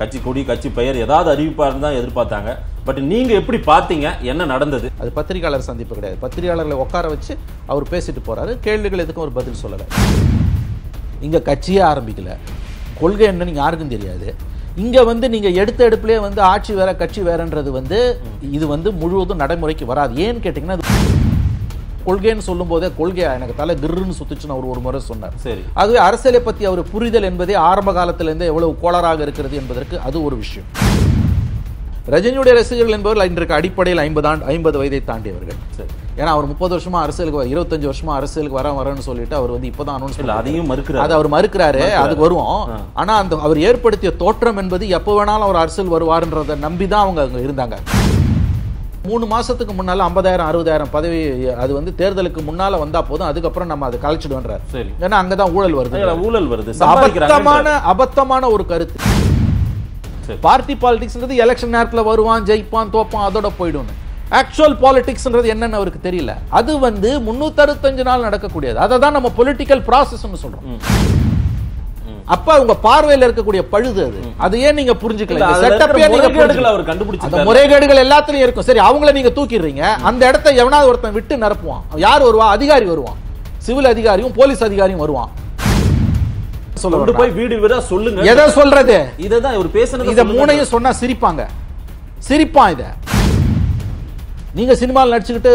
கட்சி கொடி கட்சி பெயர் ஏதாவது அறிவிப்பாக இருந்தால் எதிர்பார்த்தாங்க பட் நீங்கள் எப்படி பார்த்தீங்க என்ன நடந்தது அது பத்திரிகையாளர் சந்திப்பு கிடையாது பத்திரிகையாளர்களை உட்கார வச்சு அவர் பேசிட்டு போகிறாரு கேள்விகள் எதுக்கும் ஒரு பதில் சொல்லலை இங்கே கட்சியே ஆரம்பிக்கல கொள்கை என்னன்னு யாருக்கும் தெரியாது இங்கே வந்து நீங்கள் எடுத்த எடுப்புலேயே வந்து ஆட்சி வேற கட்சி வேறன்றது வந்து இது வந்து முழுவதும் நடைமுறைக்கு வராது ஏன்னு கேட்டிங்கன்னா கொள்கைன்னு சொல்லும் போதே கொள்கையா எனக்கு தலை கிருன்னு சுத்துச்சுன்னு அவர் ஒரு முறை சொன்னார் சரி ஆகவே அரசியலை பத்தி அவர் புரிதல் என்பதே ஆரம்ப காலத்திலிருந்து எவ்வளவு கோளராக இருக்கிறது என்பதற்கு அது ஒரு விஷயம் ரஜினியுடைய ரசிகர்கள் என்பவர்கள் இன்றைக்கு அடிப்படையில் ஐம்பது ஆண்டு ஐம்பது வயதை தாண்டியவர்கள் ஏன்னா அவர் முப்பது வருஷமா அரசியலுக்கு இருபத்தஞ்சு வருஷமா அரசியலுக்கு வர வரன்னு சொல்லிட்டு அவர் வந்து இப்பதான் அதையும் மறுக்கிறார் அவர் மறுக்கிறாரு அதுக்கு வருவோம் ஆனா அந்த அவர் ஏற்படுத்திய தோற்றம் என்பது எப்போ வேணாலும் அவர் அரசியல் வருவார்ன்றதை நம்பிதான் அவங்க அங்க இருந்தாங்க மூணு மாசத்துக்கு முன்னால ஐம்பதாயிரம் அறுபதாயிரம் பதவி அது வந்து தேர்தலுக்கு முன்னால வந்தா போதும் அதுக்கப்புறம் நம்ம அதை கழிச்சிடுவோன்றார் சரி ஏன்னா அங்கதான் ஊழல் வருது ஊழல் வருது அபத்தமான அபத்தமான ஒரு கருத்து பார்ட்டி பாலிடிக்ஸ்ன்றது எலெக்ஷன் நேரத்தில் வருவான் ஜெயிப்பான் தோப்பான் அதோட போயிடும்னு ஆக்சுவல் பாலிடிக்ஸ்ன்றது என்னன்னு அவருக்கு தெரியல அது வந்து அறுபத்தஞ்சு நாள் நடக்கக்கூடியது அதை தான் நம்ம பொலிட்டிக்கல் ப்ராசஸ்ன்னு சொல்றோம் அப்ப உங்க பார்வையில் இருக்கக்கூடிய பழுது அது அது ஏன் நீங்க புரிஞ்சுக்கல செட்டப்பே நீங்க அவர் முறைகேடுகள் எல்லாத்துலயும் இருக்கும் சரி அவங்கள நீங்க தூக்கிடுறீங்க அந்த இடத்த எவனாவது ஒருத்தன் விட்டு நிரப்புவான் யார் வருவா அதிகாரி வருவான் சிவில் அதிகாரியும் போலீஸ் அதிகாரியும் வருவான் போய் வீடு வீடா சொல்லுங்க எதை சொல்றது இதான் இவர் பேசுனது இத மூணையும் சொன்னா சிரிப்பாங்க சிரிப்பான் இத நீங்க சினிமாவில் நடிச்சுக்கிட்டு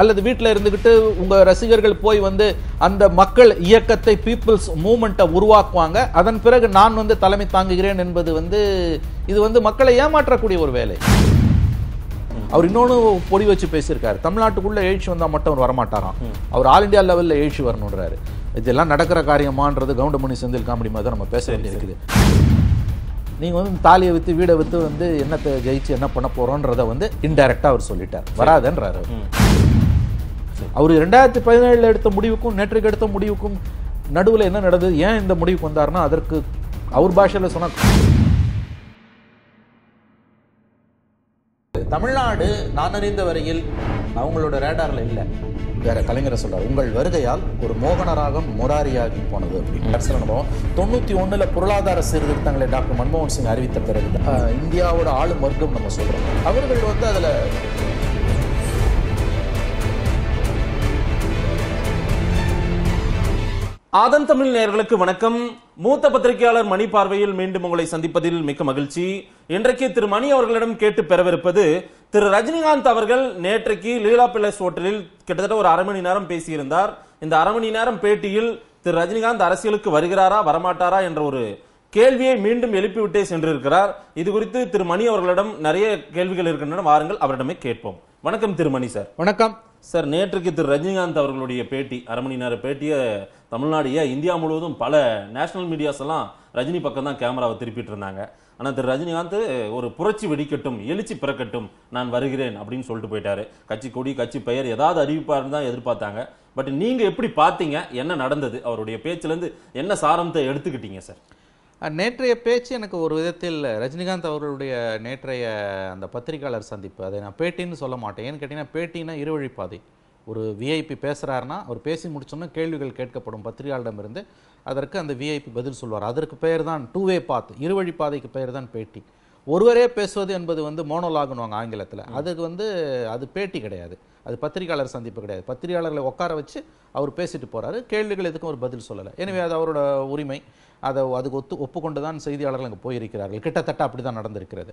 அல்லது வீட்டில் இருந்துக்கிட்டு உங்கள் ரசிகர்கள் போய் வந்து அந்த மக்கள் இயக்கத்தை பீப்புள்ஸ் மூமெண்ட்டை உருவாக்குவாங்க அதன் பிறகு நான் வந்து தலைமை தாங்குகிறேன் என்பது வந்து இது வந்து மக்களை ஏமாற்றக்கூடிய ஒரு வேலை அவர் இன்னொன்று பொடி வச்சு பேசியிருக்காரு தமிழ்நாட்டுக்குள்ளே எழுச்சி வந்தால் மட்டும் அவர் வரமாட்டாராம் அவர் ஆல் இண்டியா லெவலில் எழுச்சி வரணுன்றாரு இதெல்லாம் நடக்கிற காரியமான்றது கவுண்டமணி செந்தில் காமெடி மாதிரி நம்ம பேச வேண்டியிருக்குது நீங்கள் வந்து தாலியை விற்று வீடை விற்று வந்து என்னத்தை ஜெயிச்சு என்ன பண்ண போகிறோன்றதை வந்து இன்டைரக்டாக அவர் சொல்லிட்டார் வராதன்றாரு அவர் ரெண்டாயிரத்தி பதினேழில் எடுத்த முடிவுக்கும் நேற்றுக்கு எடுத்த முடிவுக்கும் நடுவில் என்ன நடந்தது ஏன் இந்த முடிவுக்கு வந்தார்னா அதற்கு அவர் பாஷையில் சொன்ன தமிழ்நாடு நான் அறிந்த வரையில் அவங்களோட ரேடாரில் இல்லை வேற கலைஞரை சொல்றாரு உங்கள் வருகையால் ஒரு மோகனராகம் முராரியாகி போனது அப்படின்னு அனுபவம் தொண்ணூத்தி ஒண்ணுல பொருளாதார சீர்திருத்தங்களை டாக்டர் மன்மோகன் சிங் அறிவித்த பிறகு இந்தியாவோட ஆளும் வர்க்கம் நம்ம சொல்றோம் அவர்கள் வந்து அதுல ஆதன் தமிழ் நேர்களுக்கு வணக்கம் மூத்த பத்திரிகையாளர் மணி பார்வையில் மீண்டும் உங்களை சந்திப்பதில் மிக்க மகிழ்ச்சி இன்றைக்கு திரு மணி அவர்களிடம் கேட்டு பெறவிருப்பது திரு ரஜினிகாந்த் அவர்கள் நேற்றைக்கு லீலா பிளஸ் ஹோட்டலில் கிட்டத்தட்ட ஒரு அரை மணி நேரம் பேசியிருந்தார் இந்த அரை மணி நேரம் பேட்டியில் திரு ரஜினிகாந்த் அரசியலுக்கு வருகிறாரா வரமாட்டாரா என்ற ஒரு கேள்வியை மீண்டும் எழுப்பிவிட்டே சென்றிருக்கிறார் இது குறித்து திரு மணி அவர்களிடம் நிறைய கேள்விகள் இருக்கின்றன வாருங்கள் அவரிடமே கேட்போம் வணக்கம் திருமணி சார் வணக்கம் சார் நேற்றுக்கு திரு ரஜினிகாந்த் அவர்களுடைய பேட்டி அரை மணி நேர பேட்டியை ஏன் இந்தியா முழுவதும் பல நேஷனல் மீடியாஸ் எல்லாம் ரஜினி பக்கம் தான் கேமராவை திருப்பிட்டு இருந்தாங்க ஆனால் திரு ரஜினிகாந்த் ஒரு புரட்சி வெடிக்கட்டும் எழுச்சி பிறக்கட்டும் நான் வருகிறேன் அப்படின்னு சொல்லிட்டு போயிட்டாரு கட்சி கொடி கட்சி பெயர் ஏதாவது அறிவிப்பாருன்னு தான் எதிர்பார்த்தாங்க பட் நீங்கள் எப்படி பார்த்தீங்க என்ன நடந்தது அவருடைய பேச்சுலேருந்து என்ன சாரம்த்தை எடுத்துக்கிட்டீங்க சார் நேற்றைய பேச்சு எனக்கு ஒரு விதத்தில் ரஜினிகாந்த் அவர்களுடைய நேற்றைய அந்த பத்திரிகையாளர் சந்திப்பு அதை நான் பேட்டின்னு சொல்ல மாட்டேன் ஏன்னு கேட்டிங்கன்னா பேட்டின்னா இருவழிப்பாதை ஒரு விஐபி பேசுகிறாருன்னா அவர் பேசி முடிச்சோன்னா கேள்விகள் கேட்கப்படும் பத்திரிகையாளரிடமிருந்து அதற்கு அந்த விஐபி பதில் சொல்வார் அதற்கு பெயர் தான் டூ வே பாத் இருவழி பாதைக்கு பெயர் தான் பேட்டி ஒருவரே பேசுவது என்பது வந்து மோனோலாகுனுவாங்க ஆங்கிலத்தில் அதுக்கு வந்து அது பேட்டி கிடையாது அது பத்திரிகையாளர் சந்திப்பு கிடையாது பத்திரிகையாளர்களை உட்கார வச்சு அவர் பேசிட்டு போகிறாரு கேள்விகள் எதுக்கும் ஒரு பதில் சொல்லலை எனவே அது அவரோட உரிமை அதை அதுக்கு ஒத்து ஒப்புக்கொண்டு தான் செய்தியாளர்கள் அங்கே போயிருக்கிறார்கள் கிட்டத்தட்ட அப்படி தான் நடந்திருக்கிறது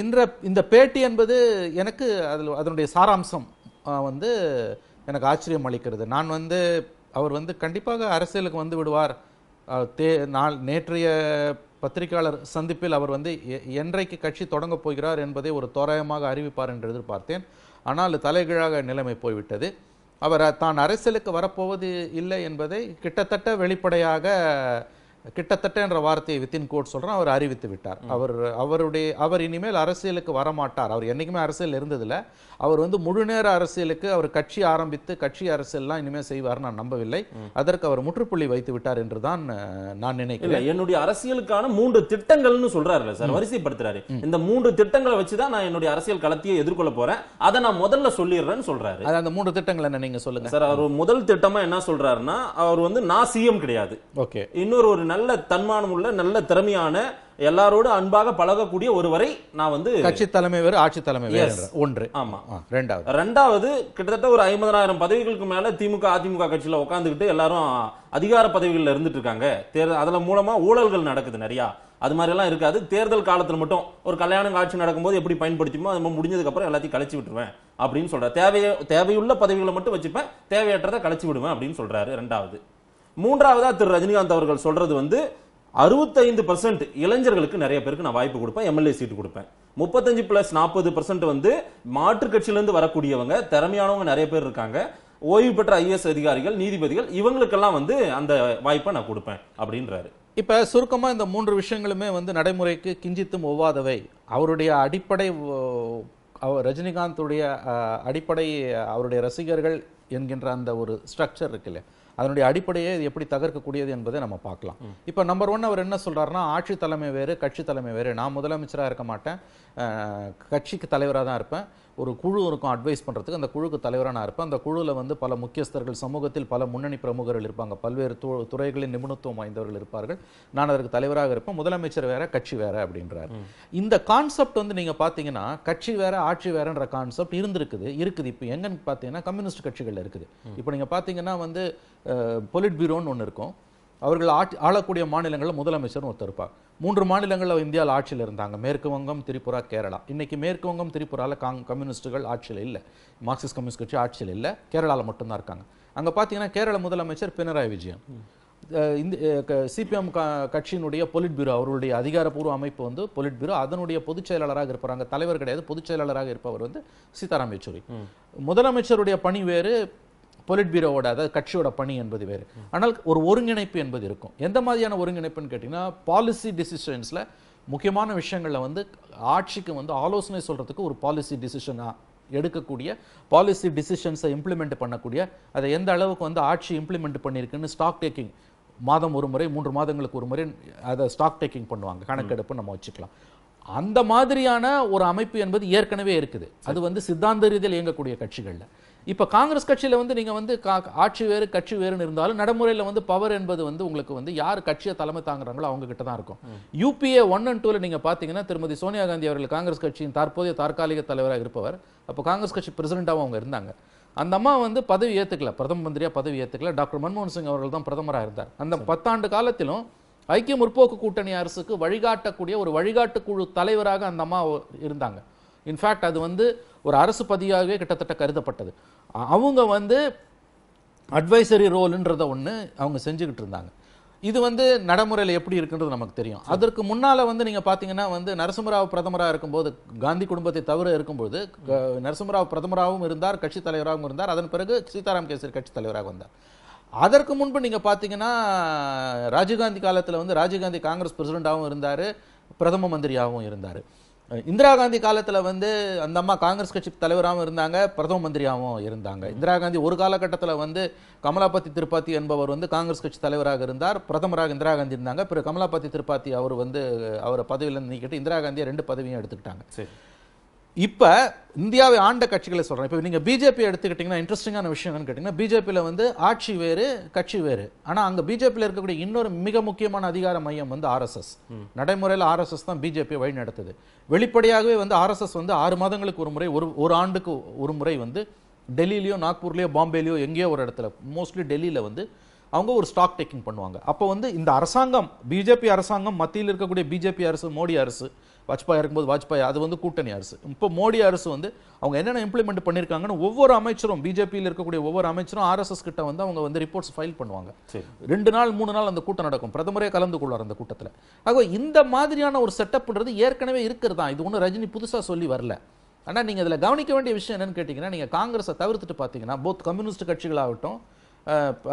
இன்ற இந்த பேட்டி என்பது எனக்கு அதில் அதனுடைய சாராம்சம் வந்து எனக்கு ஆச்சரியம் அளிக்கிறது நான் வந்து அவர் வந்து கண்டிப்பாக அரசியலுக்கு வந்து விடுவார் தே நாள் நேற்றைய பத்திரிகையாளர் சந்திப்பில் அவர் வந்து என்றைக்கு கட்சி தொடங்கப் போகிறார் என்பதை ஒரு தோராயமாக அறிவிப்பார் என்று எதிர்பார்த்தேன் ஆனால் தலைகீழாக நிலைமை போய்விட்டது அவர் தான் அரசியலுக்கு வரப்போவது இல்லை என்பதை கிட்டத்தட்ட வெளிப்படையாக கிட்டத்தட்ட என்ற வார்த்தையை வித்தின் கோட் சொல்கிறேன் அவர் அறிவித்து விட்டார் அவர் அவருடைய அவர் இனிமேல் அரசியலுக்கு வரமாட்டார் அவர் என்றைக்குமே அரசியல் இருந்ததில்லை அவர் வந்து முழுநேர அரசியலுக்கு அவர் கட்சி ஆரம்பித்து கட்சி அரசியல்லாம் இனிமேல் செய்வார் நான் நம்பவில்லை அதற்கு அவர் முற்றுப்புள்ளி வைத்து விட்டார் என்றுதான் நான் நினைக்கிறேன் என்னுடைய அரசியலுக்கான மூன்று திட்டங்கள்னு சொல்றாருல சார் வரிசைப்படுத்துறாரு இந்த மூன்று திட்டங்களை வச்சுதான் நான் என்னுடைய அரசியல் களத்தையே எதிர்கொள்ள போறேன் அதை நான் முதல்ல சொல்லிடுறேன்னு சொல்றாரு அந்த மூன்று திட்டங்கள் என்ன நீங்க சொல்லுங்க சார் அவர் முதல் திட்டமா என்ன சொல்றாருன்னா அவர் வந்து நான் சிஎம் கிடையாது ஓகே இன்னொரு ஒரு நல்ல தன்மானம் உள்ள நல்ல திறமையான எல்லாரோடு அன்பாக பழகக்கூடிய ஒருவரை நான் வந்து கட்சி தலைமை வேறு ஆட்சி தலைமை வேறு ஒன்று ஆமா ரெண்டாவது ரெண்டாவது கிட்டத்தட்ட ஒரு ஐம்பதனாயிரம் பதவிகளுக்கு மேல திமுக அதிமுக கட்சியில உட்காந்துக்கிட்டு எல்லாரும் அதிகார பதவிகளில் இருந்துட்டு இருக்காங்க தேர்தல் அதுல மூலமா ஊழல்கள் நடக்குது நிறையா அது மாதிரிலாம் இருக்காது தேர்தல் காலத்தில் மட்டும் ஒரு கல்யாணம் காட்சி நடக்கும்போது எப்படி பயன்படுத்தியுமோ அது முடிஞ்சதுக்கப்புறம் எல்லாத்தையும் கழிச்சு விட்டுருவேன் அப்படின்னு சொல்கிறார் தேவைய தேவையுள்ள பதவிகளை மட்டும் வச்சுப்பேன் தேவையற்றதை கழிச்சு விடுவேன் அப்படின்னு சொல்கிறாரு ரெண்டாவது மூன்றாவதாக திரு ரஜினிகாந்த் அவர்கள் சொல்கிறது வந்து அறுபத்தைந்து பர்சன்ட் இளைஞர்களுக்கு நிறைய பேருக்கு நான் வாய்ப்பு கொடுப்பேன் எம்எல்ஏ சீட்டு கொடுப்பேன் முப்பத்தஞ்சு பிளஸ் நாற்பது பர்சன்ட் வந்து மாற்றுக் கட்சியிலிருந்து வரக்கூடியவங்க திறமையானவங்க நிறைய பேர் இருக்காங்க ஓய்வு பெற்ற ஐஏஎஸ் அதிகாரிகள் நீதிபதிகள் இவங்களுக்கெல்லாம் வந்து அந்த வாய்ப்பை நான் கொடுப்பேன் அப்படின்றாரு இப்போ சுருக்கமாக இந்த மூன்று விஷயங்களுமே வந்து நடைமுறைக்கு கிஞ்சித்தும் ஒவ்வாதவை அவருடைய அடிப்படை அவர் ரஜினிகாந்துடைய அடிப்படை அவருடைய ரசிகர்கள் என்கின்ற அந்த ஒரு ஸ்ட்ரக்சர் இருக்குல்ல அதனுடைய அடிப்படையை இது எப்படி தகர்க்கக்கூடியது என்பதை நம்ம பார்க்கலாம் இப்போ நம்பர் ஒன் அவர் என்ன சொல்கிறாருன்னா ஆட்சி தலைமை வேறு கட்சி தலைமை வேறு நான் முதலமைச்சராக இருக்க மாட்டேன் கட்சிக்கு தலைவராக தான் இருப்பேன் ஒரு குழு இருக்கும் அட்வைஸ் பண்ணுறதுக்கு அந்த குழுக்கு தலைவராக நான் இருப்பேன் அந்த குழுவில் வந்து பல முக்கியஸ்தர்கள் சமூகத்தில் பல முன்னணி பிரமுகர்கள் இருப்பாங்க பல்வேறு து துறைகளின் நிபுணத்துவம் வாய்ந்தவர்கள் இருப்பார்கள் நான் அதற்கு தலைவராக இருப்பேன் முதலமைச்சர் வேற கட்சி வேற அப்படின்றார் இந்த கான்செப்ட் வந்து நீங்கள் பார்த்தீங்கன்னா கட்சி வேற ஆட்சி வேறன்ற கான்செப்ட் இருந்திருக்குது இருக்குது இப்போ எங்கன்னு பார்த்தீங்கன்னா கம்யூனிஸ்ட் கட்சிகள் இருக்குது இப்போ நீங்கள் பார்த்தீங்கன்னா வந்து பொலிட் பீரோன்னு ஒன்று இருக்கும் அவர்கள் ஆட்சி ஆளக்கூடிய மாநிலங்களில் முதலமைச்சர்னு ஒருத்தர் இருப்பார் மூன்று மாநிலங்களில் இந்தியாவில் ஆட்சியில் இருந்தாங்க மேற்கு வங்கம் திரிபுரா கேரளா இன்றைக்கி மேற்கு வங்கம் திரிபுராவில் காங் கம்யூனிஸ்ட்டுகள் ஆட்சியில் இல்லை மார்க்சிஸ்ட் கம்யூனிஸ்ட் கட்சி ஆட்சியில் இல்லை கேரளாவில் மட்டும்தான் இருக்காங்க அங்கே பார்த்தீங்கன்னா கேரள முதலமைச்சர் பினராயி விஜயன் இந்த சிபிஎம் கட்சியினுடைய பொலிட் பியூரோ அவருடைய அதிகாரப்பூர்வ அமைப்பு வந்து பொலிட் பியூரோ அதனுடைய பொதுச் செயலாளராக இருப்பாங்க தலைவர் கிடையாது பொதுச் செயலாளராக இருப்பவர் வந்து சீதாராம் யெச்சூரி முதலமைச்சருடைய பணி வேறு பொலிட் பீரோவோட அதாவது கட்சியோட பணி என்பது வேறு ஆனால் ஒரு ஒருங்கிணைப்பு என்பது இருக்கும் எந்த மாதிரியான ஒருங்கிணைப்புன்னு கேட்டிங்கன்னா பாலிசி டிசிஷன்ஸில் முக்கியமான விஷயங்களில் வந்து ஆட்சிக்கு வந்து ஆலோசனை சொல்கிறதுக்கு ஒரு பாலிசி டிசிஷனாக எடுக்கக்கூடிய பாலிசி டிசிஷன்ஸை இம்ப்ளிமெண்ட் பண்ணக்கூடிய அதை எந்த அளவுக்கு வந்து ஆட்சி இம்ப்ளிமெண்ட் பண்ணியிருக்குன்னு ஸ்டாக் டேக்கிங் மாதம் ஒரு முறை மூன்று மாதங்களுக்கு ஒரு முறை அதை ஸ்டாக் டேக்கிங் பண்ணுவாங்க கணக்கெடுப்பு நம்ம வச்சுக்கலாம் அந்த மாதிரியான ஒரு அமைப்பு என்பது ஏற்கனவே இருக்குது அது வந்து சித்தாந்த ரீதியில் இயங்கக்கூடிய கட்சிகளில் இப்போ காங்கிரஸ் கட்சியில் வந்து நீங்கள் வந்து கா ஆட்சி வேறு கட்சி வேறுன்னு இருந்தாலும் நடைமுறையில் வந்து பவர் என்பது வந்து உங்களுக்கு வந்து யார் கட்சியை தலைமை தாங்குறாங்களோ அவங்க கிட்ட தான் இருக்கும் யூபிஏ ஒன் அண்ட் டூவில் நீங்கள் பார்த்தீங்கன்னா திருமதி சோனியா காந்தி அவர்கள் காங்கிரஸ் கட்சியின் தற்போதைய தற்காலிக தலைவராக இருப்பவர் அப்போ காங்கிரஸ் கட்சி பிரசிடெண்ட்டாகவும் அவங்க இருந்தாங்க அந்த அம்மா வந்து பதவி ஏற்றுக்கல பிரதம மந்திரியாக பதவி ஏற்றுக்கல டாக்டர் மன்மோகன் சிங் அவர்கள் தான் பிரதமராக இருந்தார் அந்த பத்தாண்டு காலத்திலும் ஐக்கிய முற்போக்கு கூட்டணி அரசுக்கு வழிகாட்டக்கூடிய ஒரு வழிகாட்டு குழு தலைவராக அந்த அம்மா இருந்தாங்க இன்ஃபேக்ட் அது வந்து ஒரு அரசு பதியாகவே கிட்டத்தட்ட கருதப்பட்டது அவங்க வந்து அட்வைசரி ரோலுன்றத ஒன்று அவங்க செஞ்சுக்கிட்டு இருந்தாங்க இது வந்து நடைமுறையில் எப்படி இருக்குன்றது நமக்கு தெரியும் அதற்கு முன்னால் வந்து நீங்கள் பார்த்தீங்கன்னா வந்து நரசிம்மராவ் பிரதமராக இருக்கும்போது காந்தி குடும்பத்தை தவிர இருக்கும்போது நரசிம்மராவ் பிரதமராகவும் இருந்தார் கட்சித் தலைவராகவும் இருந்தார் அதன் பிறகு சீதாராம் கேசரி கட்சித் தலைவராக வந்தார் அதற்கு முன்பு நீங்கள் பார்த்தீங்கன்னா ராஜீவ்காந்தி காலத்தில் வந்து ராஜீவ்காந்தி காங்கிரஸ் பிரசிடெண்ட்டாகவும் இருந்தார் பிரதம மந்திரியாகவும் இருந்தார் இந்திரா காந்தி காலத்தில் வந்து அந்த அம்மா காங்கிரஸ் கட்சி தலைவராகவும் இருந்தாங்க பிரதம மந்திரியாகவும் இருந்தாங்க இந்திரா காந்தி ஒரு காலகட்டத்தில் வந்து கமலாபதி திருப்பாத்தி என்பவர் வந்து காங்கிரஸ் கட்சி தலைவராக இருந்தார் பிரதமராக இந்திரா காந்தி இருந்தாங்க பிறகு கமலாபதி திருப்பாத்தி அவர் வந்து அவரை பதவியில் நீக்கிட்டு இந்திரா காந்தியை ரெண்டு பதவியும் எடுத்துக்கிட்டாங்க சரி இப்போ இந்தியாவை ஆண்ட கட்சிகளை சொல்கிறேன் இப்போ நீங்கள் பிஜேபி எடுத்துக்கிட்டிங்கன்னா இன்ட்ரெஸ்டிங்கான விஷயம் என்னன்னு கேட்டிங்கன்னா பிஜேபியில் வந்து ஆட்சி வேறு கட்சி வேறு ஆனால் அங்கே பிஜேபியில் இருக்கக்கூடிய இன்னொரு மிக முக்கியமான அதிகார மையம் வந்து ஆர்எஸ்எஸ் நடைமுறையில் ஆர்எஸ்எஸ் தான் பிஜேபியை வழி நடத்துது வெளிப்படையாகவே வந்து ஆர்எஸ்எஸ் வந்து ஆறு மாதங்களுக்கு ஒரு முறை ஒரு ஒரு ஆண்டுக்கு ஒரு முறை வந்து டெல்லியிலையோ நாக்பூர்லேயோ பாம்பேலையோ எங்கேயோ ஒரு இடத்துல மோஸ்ட்லி டெல்லியில் வந்து அவங்க ஒரு ஸ்டாக் டேக்கிங் பண்ணுவாங்க அப்போ வந்து இந்த அரசாங்கம் பிஜேபி அரசாங்கம் மத்தியில் இருக்கக்கூடிய பிஜேபி அரசு மோடி அரசு வாஜ்பாய் இருக்கும்போது வாஜ்பாய் அது வந்து கூட்டணி அரசு இப்போ மோடி அரசு வந்து அவங்க என்னென்ன இம்ப்ளிமெண்ட் பண்ணியிருக்காங்கன்னு ஒவ்வொரு அமைச்சரும் பிஜேபியில் இருக்கக்கூடிய ஒவ்வொரு அமைச்சரும் ஆர்எஸ்எஸ் கிட்ட வந்து அவங்க வந்து ரிப்போர்ட்ஸ் ஃபைல் பண்ணுவாங்க ரெண்டு நாள் மூணு நாள் அந்த கூட்டம் நடக்கும் பிரதமரே கலந்து கொள்வார் அந்த கூட்டத்தில் ஆக இந்த மாதிரியான ஒரு செட்டப்ன்றது ஏற்கனவே இருக்கிறதா இது ஒன்றும் ரஜினி புதுசாக சொல்லி வரல ஆனால் நீங்கள் இதில் கவனிக்க வேண்டிய விஷயம் என்னென்னு கேட்டிங்கன்னா நீங்கள் காங்கிரஸை தவிர்த்துட்டு பார்த்தீங்கன்னா போத் கம்யூனிஸ்ட் கட்சிகளாகட்டும்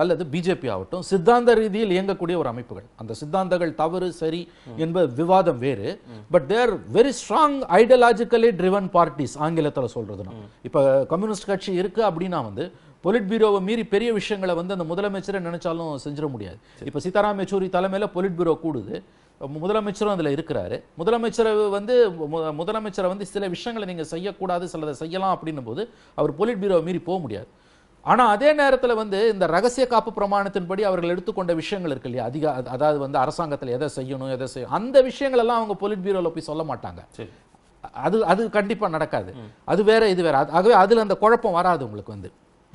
அல்லது பிஜேபி ஆகட்டும் சித்தாந்த ரீதியில் இயங்கக்கூடிய ஒரு அமைப்புகள் அந்த சித்தாந்தங்கள் தவறு சரி என்பது விவாதம் வேறு but they're very strong ideologically driven parties ஆங்கிலத்தில் சொல்றதுன்னா இப்போ கம்யூனிஸ்ட் கட்சி இருக்கு அப்படின்னா வந்து பொலிட் பீரோவை மீறி பெரிய விஷயங்களை வந்து அந்த முதலமைச்சரை நினைச்சாலும் செஞ்சிட முடியாது இப்போ சீதாராம் யெச்சூரி தலைமையில் பொலிட் பியூரோ கூடுது முதலமைச்சரும் அதில் இருக்கிறாரு முதலமைச்சர் வந்து முதலமைச்சரை வந்து சில விஷயங்களை நீங்கள் செய்யக்கூடாது சிலதை செய்யலாம் அப்படின்னும் போது அவர் பொலிட் பீரோவை மீறி போக முடியாது ஆனால் அதே நேரத்தில் வந்து இந்த ரகசிய காப்பு பிரமாணத்தின்படி அவர்கள் எடுத்துக்கொண்ட விஷயங்கள் இருக்கு இல்லையா அதிக அதாவது வந்து அரசாங்கத்தில் எதை செய்யணும் எதை செய்யணும் அந்த விஷயங்கள் எல்லாம் அவங்க பொலிட் பியூரோவில் போய் சொல்ல மாட்டாங்க அது அது கண்டிப்பாக நடக்காது அது வேற இது வேற ஆகவே அதில் அந்த குழப்பம் வராது உங்களுக்கு வந்து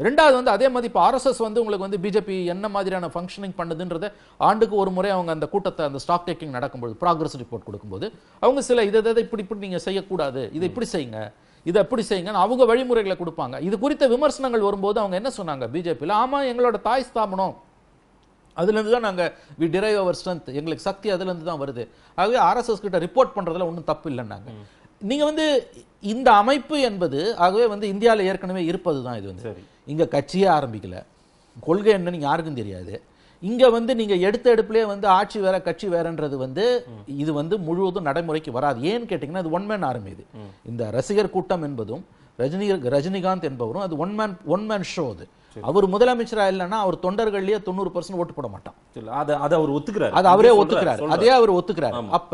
ரெண்டாவது வந்து அதே மாதிரி இப்போ ஆர்எஸ்எஸ் வந்து உங்களுக்கு வந்து பிஜேபி என்ன மாதிரியான ஃபங்க்ஷனிங் பண்ணுதுன்றத ஆண்டுக்கு ஒரு முறை அவங்க அந்த கூட்டத்தை அந்த ஸ்டாக் டேக்கிங் நடக்கும்போது ப்ராக்ரஸ் ரிப்போர்ட் கொடுக்கும்போது அவங்க சில இதை இதை இப்படி இப்படி நீங்கள் செய்யக்கூடாது இதை இப்படி செய்யுங்க இதை எப்படி செய்யுங்க அவங்க வழிமுறைகளை கொடுப்பாங்க இது குறித்த விமர்சனங்கள் வரும்போது அவங்க என்ன சொன்னாங்க பிஜேபியில் ஆமாம் எங்களோட தாய் ஸ்தாபனம் அதுலேருந்து தான் நாங்கள் வி டிரைவ் அவர் ஸ்ட்ரென்த் எங்களுக்கு சக்தி அதுலேருந்து தான் வருது ஆகவே ஆர்எஸ்எஸ் கிட்ட ரிப்போர்ட் பண்ணுறதுல ஒன்றும் தப்பு இல்லைன்னாங்க நீங்கள் வந்து இந்த அமைப்பு என்பது ஆகவே வந்து இந்தியாவில் ஏற்கனவே இருப்பது தான் இது வந்து இங்கே கட்சியே ஆரம்பிக்கல கொள்கை என்னன்னு யாருக்கும் தெரியாது இங்க வந்து நீங்க எடுத்த எடுப்புலயே வந்து ஆட்சி வேற கட்சி வேறன்றது வந்து இது வந்து முழுவதும் நடைமுறைக்கு வராது ஏன்னு கேட்டீங்கன்னா அது ஒன் மேன் ஆர்மி இந்த ரசிகர் கூட்டம் என்பதும் ரஜினி ரஜினிகாந்த் என்பவரும் அது one man one man show அது அவர் முதலமைச்சராக இல்லைன்னா அவர் தொண்டர்கள்லயே தொண்ணூறு பர்சன்ட் ஓட்டு போட மாட்டான் அதை அதை அவர் ஒத்துக்கிறார் அது அவரே ஒத்துக்கிறார் அதே அவர் ஒத்துக்கிறார் அப்ப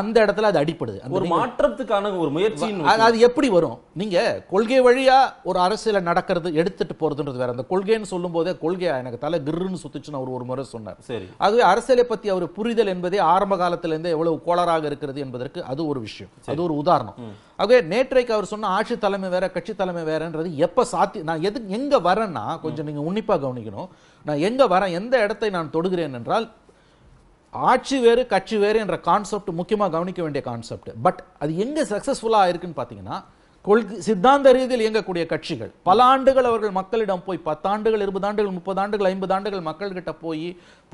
அந்த இடத்துல அது அடிப்படுது ஒரு மாற்றத்துக்கான ஒரு முயற்சி அது எப்படி வரும் நீங்க கொள்கை வழியா ஒரு அரசியல நடக்கிறது எடுத்துட்டு போறதுன்றது வேற அந்த கொள்கைன்னு சொல்லும் போதே கொள்கையா எனக்கு தலை கிருன்னு சுத்துச்சுன்னு அவர் ஒரு முறை சொன்னார் சரி ஆகவே அரசியலை பத்தி அவர் புரிதல் என்பதே ஆரம்ப காலத்திலிருந்து எவ்வளவு கோளராக இருக்கிறது என்பதற்கு அது ஒரு விஷயம் அது ஒரு உதாரணம் ஆகவே நேற்றைக்கு அவர் சொன்ன ஆட்சி தலைமை வேற கட்சி தலைமை வேறன்றது எப்ப சாத்தி நான் எது எங்க வரேன் என்னன்னா கொஞ்சம் நீங்க உன்னிப்பா கவனிக்கணும் நான் எங்க வரேன் எந்த இடத்தை நான் தொடுகிறேன் என்றால் ஆட்சி வேறு கட்சி வேறு என்ற கான்செப்ட் முக்கியமாக கவனிக்க வேண்டிய கான்செப்ட் பட் அது எங்கே சக்ஸஸ்ஃபுல்லாக இருக்குன்னு பார்த்தீங்கன்னா கொள்கை சித்தாந்த ரீதியில் இயங்கக்கூடிய கட்சிகள் பல ஆண்டுகள் அவர்கள் மக்களிடம் போய் பத்தாண்டுகள் இருபது ஆண்டுகள் முப்பது ஆண்டுகள் ஐம்பது ஆண்டுகள் மக்கள்கிட்ட போய்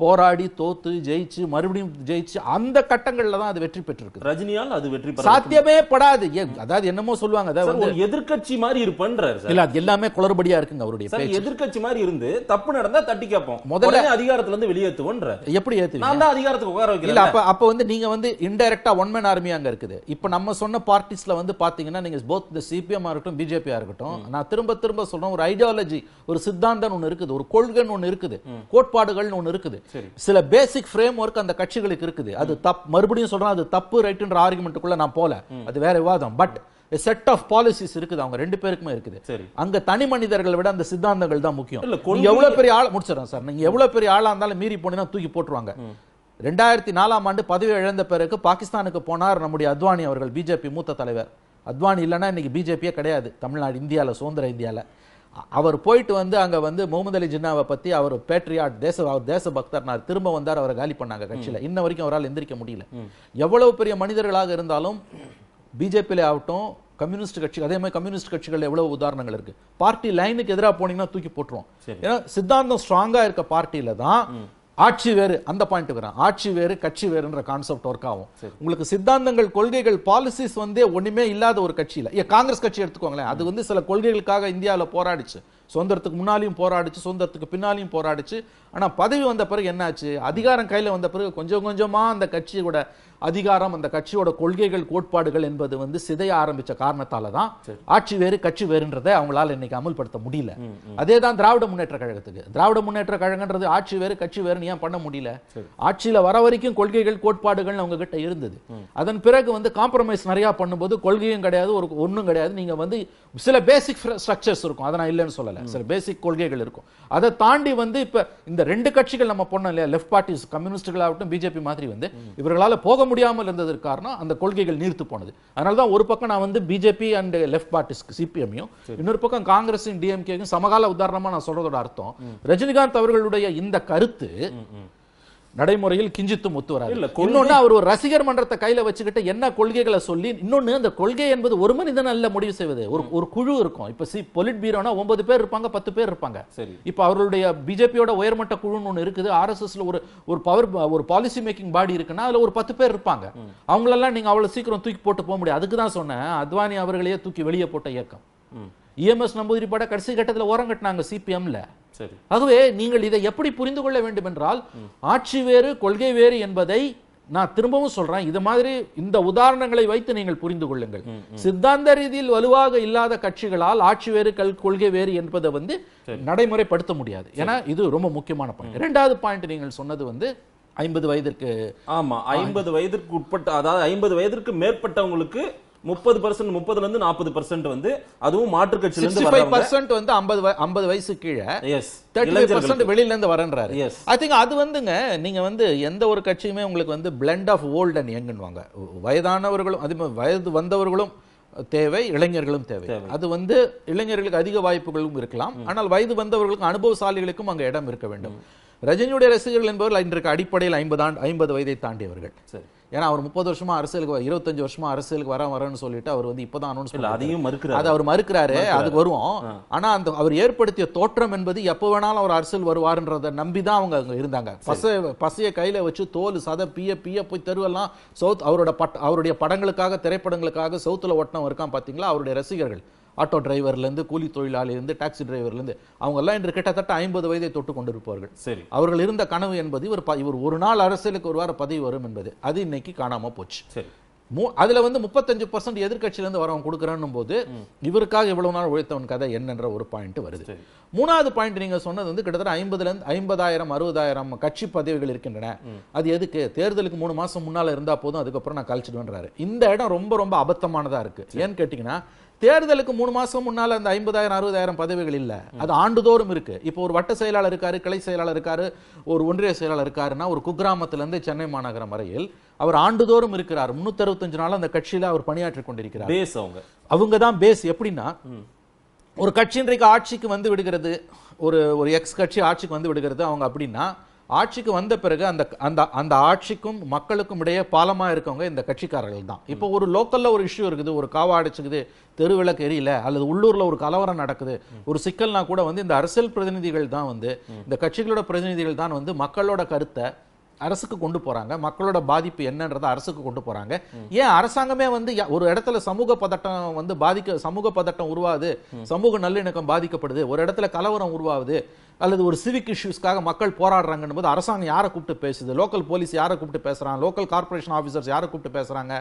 போராடி தோத்து ஜெயிச்சு மறுபடியும் ஜெயிச்சு அந்த கட்டங்களில் தான் அது வெற்றி பெற்றிருக்கு ரஜினியால் அது வெற்றி சாத்தியமே படாது அதாவது என்னமோ சொல்லுவாங்க எதிர்கட்சி மாதிரி இருப்பன்றார் இல்ல அது எல்லாமே குளறுபடியா இருக்குங்க அவருடைய எதிர்கட்சி மாதிரி இருந்து தப்பு நடந்தா தட்டி கேட்போம் முதல்ல அதிகாரத்துல இருந்து வெளியேற்றுவோன்ற எப்படி ஏத்து நான் தான் அதிகாரத்துக்கு உட்கார வைக்கிறேன் அப்ப அப்ப வந்து நீங்க வந்து இன்டைரக்டா ஒன் மேன் ஆர்மி அங்க இருக்குது இப்ப நம்ம சொன்ன பார்ட்டிஸ்ல வந்து பாத்தீங்கன்னா நீங்க போத் சிபிஎம்மாக இருக்கட்டும் பிஜேபியாக இருக்கட்டும் நான் திரும்ப திரும்ப சொல்கிறேன் ஒரு ஐடியாலஜி ஒரு சித்தாந்தம் ஒன்று இருக்குது ஒரு கொள்கைன்னு ஒன்று இருக்குது கோட்பாடுகள்னு ஒன்று இருக்குது சில பேசிக் ஃப்ரேம் ஒர்க் அந்த கட்சிகளுக்கு இருக்குது அது தப் மறுபடியும் சொல்கிறேன் அது தப்பு ரைட்டுன்ற ஆர்குமெண்ட்டுக்குள்ளே நான் போகல அது வேற விவாதம் பட் செட் ஆஃப் பாலிசிஸ் இருக்குது அவங்க ரெண்டு பேருக்குமே இருக்குது அங்க தனி மனிதர்களை விட அந்த சித்தாந்தங்கள் தான் முக்கியம் எவ்வளவு பெரிய ஆள் முடிச்சிடும் சார் நீங்க எவ்வளவு பெரிய ஆளா இருந்தாலும் மீறி போனீங்கன்னா தூக்கி போட்டுருவாங்க ரெண்டாயிரத்தி நாலாம் ஆண்டு பதவி இழந்த பிறகு பாகிஸ்தானுக்கு போனார் நம்முடைய அத்வானி அவர்கள் பிஜேபி மூத்த தலைவர் அத்வானி இல்லைன்னா இன்றைக்கி பிஜேபியே கிடையாது தமிழ்நாடு இந்தியாவில் சுதந்திர இந்தியாவில் அவர் போயிட்டு வந்து அங்கே வந்து முகமது அலி ஜின்னாவை பற்றி அவர் பேட்ரியாட் தேச அவர் தேசபக்தர்னார் திரும்ப வந்தார் அவரை காலி பண்ணாங்க கட்சியில் இன்ன வரைக்கும் அவரால் எந்திரிக்க முடியல எவ்வளவு பெரிய மனிதர்களாக இருந்தாலும் பிஜேபியில் ஆகட்டும் கம்யூனிஸ்ட் கட்சி அதே மாதிரி கம்யூனிஸ்ட் கட்சிகள் எவ்வளவு உதாரணங்கள் இருக்கு பார்ட்டி லைனுக்கு எதிராக போனீங்கன்னா தூக்கி போட்டுருவோம் ஏன்னா சித்தாந்தம் ஸ்ட்ராங்காக இருக்க பார்ட்டியில தான் ஆட்சி வேறு அந்த பாயிண்ட் வரேன் ஆட்சி வேறு கட்சி வேறுன்ற கான்செப்ட் ஒர்க் ஆகும் உங்களுக்கு சித்தாந்தங்கள் கொள்கைகள் பாலிசிஸ் வந்து ஒன்றுமே இல்லாத ஒரு கட்சியில் ஏன் காங்கிரஸ் கட்சி எடுத்துக்கோங்களேன் அது வந்து சில கொள்கைகளுக்காக இந்தியாவில் போராடிச்சு சுதந்திரத்துக்கு முன்னாலையும் போராடிச்சு சுதந்திரத்துக்கு பின்னாலையும் போராடிச்சு ஆனால் பதவி வந்த பிறகு என்னாச்சு அதிகாரம் கையில் வந்த பிறகு கொஞ்சம் கொஞ்சமாக அந்த கட்சியோட அதிகாரம் அந்த கட்சியோட கொள்கைகள் கோட்பாடுகள் என்பது வந்து சிதைய ஆரம்பிச்ச காரணத்தால தான் ஆட்சி வேறு கட்சி வேறுன்றதை அவங்களால இன்னைக்கு அமல்படுத்த முடியல அதே தான் திராவிட முன்னேற்ற கழகத்துக்கு திராவிட முன்னேற்ற கழகன்றது ஆட்சி வேறு கட்சி வேறுன்னு ஏன் பண்ண முடியல ஆட்சியில வர வரைக்கும் கொள்கைகள் கோட்பாடுகள் அவங்க கிட்ட இருந்தது அதன் பிறகு வந்து காம்ப்ரமைஸ் நிறைய பண்ணும்போது கொள்கையும் கிடையாது ஒரு ஒன்றும் கிடையாது நீங்க வந்து சில பேசிக் ஸ்ட்ரக்சர்ஸ் இருக்கும் அதை நான் இல்லைன்னு சொல்லலை சில பேசிக் கொள்கைகள் இருக்கும் அதை தாண்டி வந்து இப்போ இந்த ரெண்டு கட்சிகள் நம்ம பொண்ணோம் இல்லையா லெஃப்ட் பார்ட்டிஸ் கம்யூனிஸ்டுகளாகட்டும் பிஜேபி மாதிரி வந்து இவர்களால் போக முடியாமல் இருந்ததற்கு காரணம் அந்த கொள்கைகள் நீர்த்து போனது அதனால தான் ஒரு பக்கம் நான் வந்து பிஜேபி அண்ட் லெஃப்ட் பார்ட்டிஸ்க்கு சிபிஎம்யும் இன்னொரு பக்கம் காங்கிரஸும் டிஎம்கேயும் சமகால உதாரணமாக நான் சொல்றதோட அர்த்தம் ரஜினிகாந்த் அவர்களுடைய இந்த கருத்து நடைமுறையில் கிஞ்சித்தும் ஒத்து வராது இன்னொன்னு அவர் ஒரு ரசிகர் மன்றத்தை கையில வச்சுக்கிட்டு என்ன கொள்கைகளை சொல்லி இன்னொன்னு அந்த கொள்கை என்பது ஒரு மனிதன் அல்ல முடிவு செய்வது ஒரு ஒரு குழு இருக்கும் இப்ப சி பொலிட் பீரோனா ஒன்பது பேர் இருப்பாங்க பத்து பேர் இருப்பாங்க சரி இப்ப அவருடைய பிஜேபியோட உயர்மட்ட குழுன்னு ஒன்று இருக்குது ஆர்எஸ்எஸ்ல ஒரு ஒரு பவர் ஒரு பாலிசி மேக்கிங் பாடி இருக்குன்னா அதுல ஒரு பத்து பேர் இருப்பாங்க அவங்களெல்லாம் நீங்க அவ்வளவு சீக்கிரம் தூக்கி போட்டு போக முடியாது அதுக்கு தான் சொன்னேன் அத்வானி அவர்களையே தூக்கி வெளியே போட்ட இயக்கம் இஎம்எஸ் நம்பூதிரி பாட கடைசி கட்டத்தில் ஓரம் கட்டினாங்க சிபிஎம்ல ஆகவே நீங்கள் இதை எப்படி புரிந்து கொள்ள வேண்டும் என்றால் ஆட்சி வேறு கொள்கை வேறு என்பதை நான் திரும்பவும் சொல்றேன் இது மாதிரி இந்த உதாரணங்களை வைத்து நீங்கள் புரிந்து கொள்ளுங்கள் சித்தாந்த ரீதியில் வலுவாக இல்லாத கட்சிகளால் ஆட்சி வேறு கொள்கை வேறு என்பதை வந்து நடைமுறைப்படுத்த முடியாது ஏன்னா இது ரொம்ப முக்கியமான பாயிண்ட் இரண்டாவது பாயிண்ட் நீங்கள் சொன்னது வந்து ஐம்பது வயதிற்கு ஆமா ஐம்பது வயதிற்கு உட்பட்ட அதாவது ஐம்பது வயதிற்கு மேற்பட்டவங்களுக்கு முப்பது பர்சன்ட் முப்பதுல இருந்து நாற்பது பர்சன்ட் வந்து அதுவும் மாற்று கட்சியில இருந்து பர்சன்ட் வந்து ஐம்பது ஐம்பது வயசு கீழே எஸ் தேர்ட்டி பர்சன்ட் வெளியில இருந்து வரன்றாரு எஸ் ஐ திங்க் அது வந்துங்க நீங்க வந்து எந்த ஒரு கட்சியுமே உங்களுக்கு வந்து பிளெண்ட் ஆஃப் ஓல்ட் அண்ட் யங்குன்னுவாங்க வயதானவர்களும் அதே வயது வந்தவர்களும் தேவை இளைஞர்களும் தேவை அது வந்து இளைஞர்களுக்கு அதிக வாய்ப்புகளும் இருக்கலாம் ஆனால் வயது வந்தவர்களுக்கும் அனுபவசாலிகளுக்கும் அங்கே இடம் இருக்க வேண்டும் ரஜினியுடைய ரசிகர்கள் என்பவர்கள் இன்றைக்கு அடிப்படையில் ஐம்பது ஆண்டு ஐம்பது வயதை தாண்டியவர்கள் சரி ஏன்னா அவர் முப்பது வருஷமா அரசியலுக்கு இருபத்தஞ்சு வருஷமா அரசியலுக்கு வர வரன்னு சொல்லிட்டு அவர் வந்து இப்பதான் அனௌன்ஸ் பண்ணல அதையும் மறுக்கிறார் அது அவர் மறுக்கிறாரு அதுக்கு வருவோம் ஆனா அந்த அவர் ஏற்படுத்திய தோற்றம் என்பது எப்போ வேணாலும் அவர் அரசியல் வருவார்ன்றதை நம்பி தான் அவங்க அங்க இருந்தாங்க பசை பசைய கையில வச்சு தோல் சத பிய பிய போய் தெருவெல்லாம் சவுத் அவரோட பட் அவருடைய படங்களுக்காக திரைப்படங்களுக்காக சவுத்துல ஓட்டம் இருக்கான் பாத்தீங்களா அவருடைய ரசிகர்கள் ஆட்டோ டிரைவர்லேருந்து கூலி தொழிலாளியிலேருந்து டாக்ஸி டிரைவர்லேருந்து அவங்கெல்லாம் இன்று கிட்டத்தட்ட ஐம்பது வயதை தொட்டு கொண்டிருப்பார்கள் சரி அவர்கள் இருந்த கனவு என்பது இவர் இவர் ஒரு நாள் அரசியலுக்கு ஒரு வார பதவி வரும் என்பது அது இன்னைக்கு காணாமல் போச்சு சரி மூ அதில் வந்து முப்பத்தஞ்சு பர்சன்ட் எதிர்கட்சியிலேருந்து வரவன் கொடுக்குறான்னும் போது இவருக்காக இவ்வளவு நாள் உழைத்தவன் கதை என்னன்ற ஒரு பாயிண்ட் வருது மூணாவது பாயிண்ட் நீங்கள் சொன்னது வந்து கிட்டத்தட்ட ஐம்பதுலேருந்து ஐம்பதாயிரம் அறுபதாயிரம் கட்சி பதவிகள் இருக்கின்றன அது எதுக்கு தேர்தலுக்கு மூணு மாதம் முன்னால் இருந்தால் போதும் அதுக்கப்புறம் நான் கழிச்சிடுவேன்றாரு இந்த இடம் ரொம்ப ரொம்ப அபத்தமானதாக இருக்குது ஏன்னு கேட்டிங்கன்னா தேர்தலுக்கு மூணு மாசம் முன்னால் அந்த ஐம்பதாயிரம் அறுபதாயிரம் பதவிகள் இல்ல அது ஆண்டுதோறும் இருக்கு இப்போ ஒரு வட்ட செயலாளர் இருக்காரு கிளை செயலாளர் இருக்காரு ஒரு ஒன்றிய செயலாளர் இருக்காருன்னா ஒரு இருந்து சென்னை மாநகரம் வரையில் அவர் ஆண்டுதோறும் இருக்கிறார் முன்னூத்தி அறுபத்தஞ்சு நாள் அந்த கட்சியில அவர் பணியாற்றி கொண்டிருக்கிறார் பேஸ் அவங்க அவங்க தான் பேஸ் எப்படின்னா ஒரு கட்சி இன்றைக்கு ஆட்சிக்கு வந்து விடுகிறது ஒரு ஒரு எக்ஸ் கட்சி ஆட்சிக்கு வந்து விடுகிறது அவங்க அப்படின்னா ஆட்சிக்கு வந்த பிறகு அந்த அந்த அந்த ஆட்சிக்கும் மக்களுக்கும் இடையே பாலமாக இருக்கவங்க இந்த கட்சிக்காரர்கள் தான் இப்போ ஒரு லோக்கலில் ஒரு இஷ்யூ இருக்குது ஒரு காவா அடிச்சுக்குது தெருவிளக்கு எரியல அல்லது உள்ளூரில் ஒரு கலவரம் நடக்குது ஒரு சிக்கல்னா கூட வந்து இந்த அரசியல் பிரதிநிதிகள் தான் வந்து இந்த கட்சிகளோட பிரதிநிதிகள் தான் வந்து மக்களோட கருத்தை அரசுக்கு கொண்டு போறாங்க மக்களோட பாதிப்பு என்னன்றதை அரசுக்கு கொண்டு போறாங்க ஏன் அரசாங்கமே வந்து ஒரு இடத்துல சமூக பதட்டம் வந்து பாதிக்க சமூக பதட்டம் உருவாது சமூக நல்லிணக்கம் பாதிக்கப்படுது ஒரு இடத்துல கலவரம் உருவாகுது அல்லது ஒரு சிவிக் இஷ்யூஸ்க்காக மக்கள் போராடுறாங்கன்னு போது அரசாங்கம் யாரை கூப்பிட்டு பேசுது லோக்கல் போலீஸ் யாரை கூப்பிட்டு பேசுகிறாங்க லோக்கல் கார்பரேஷன் ஆஃபீஸர்ஸ் யாரை கூப்பிட்டு பேசுகிறாங்க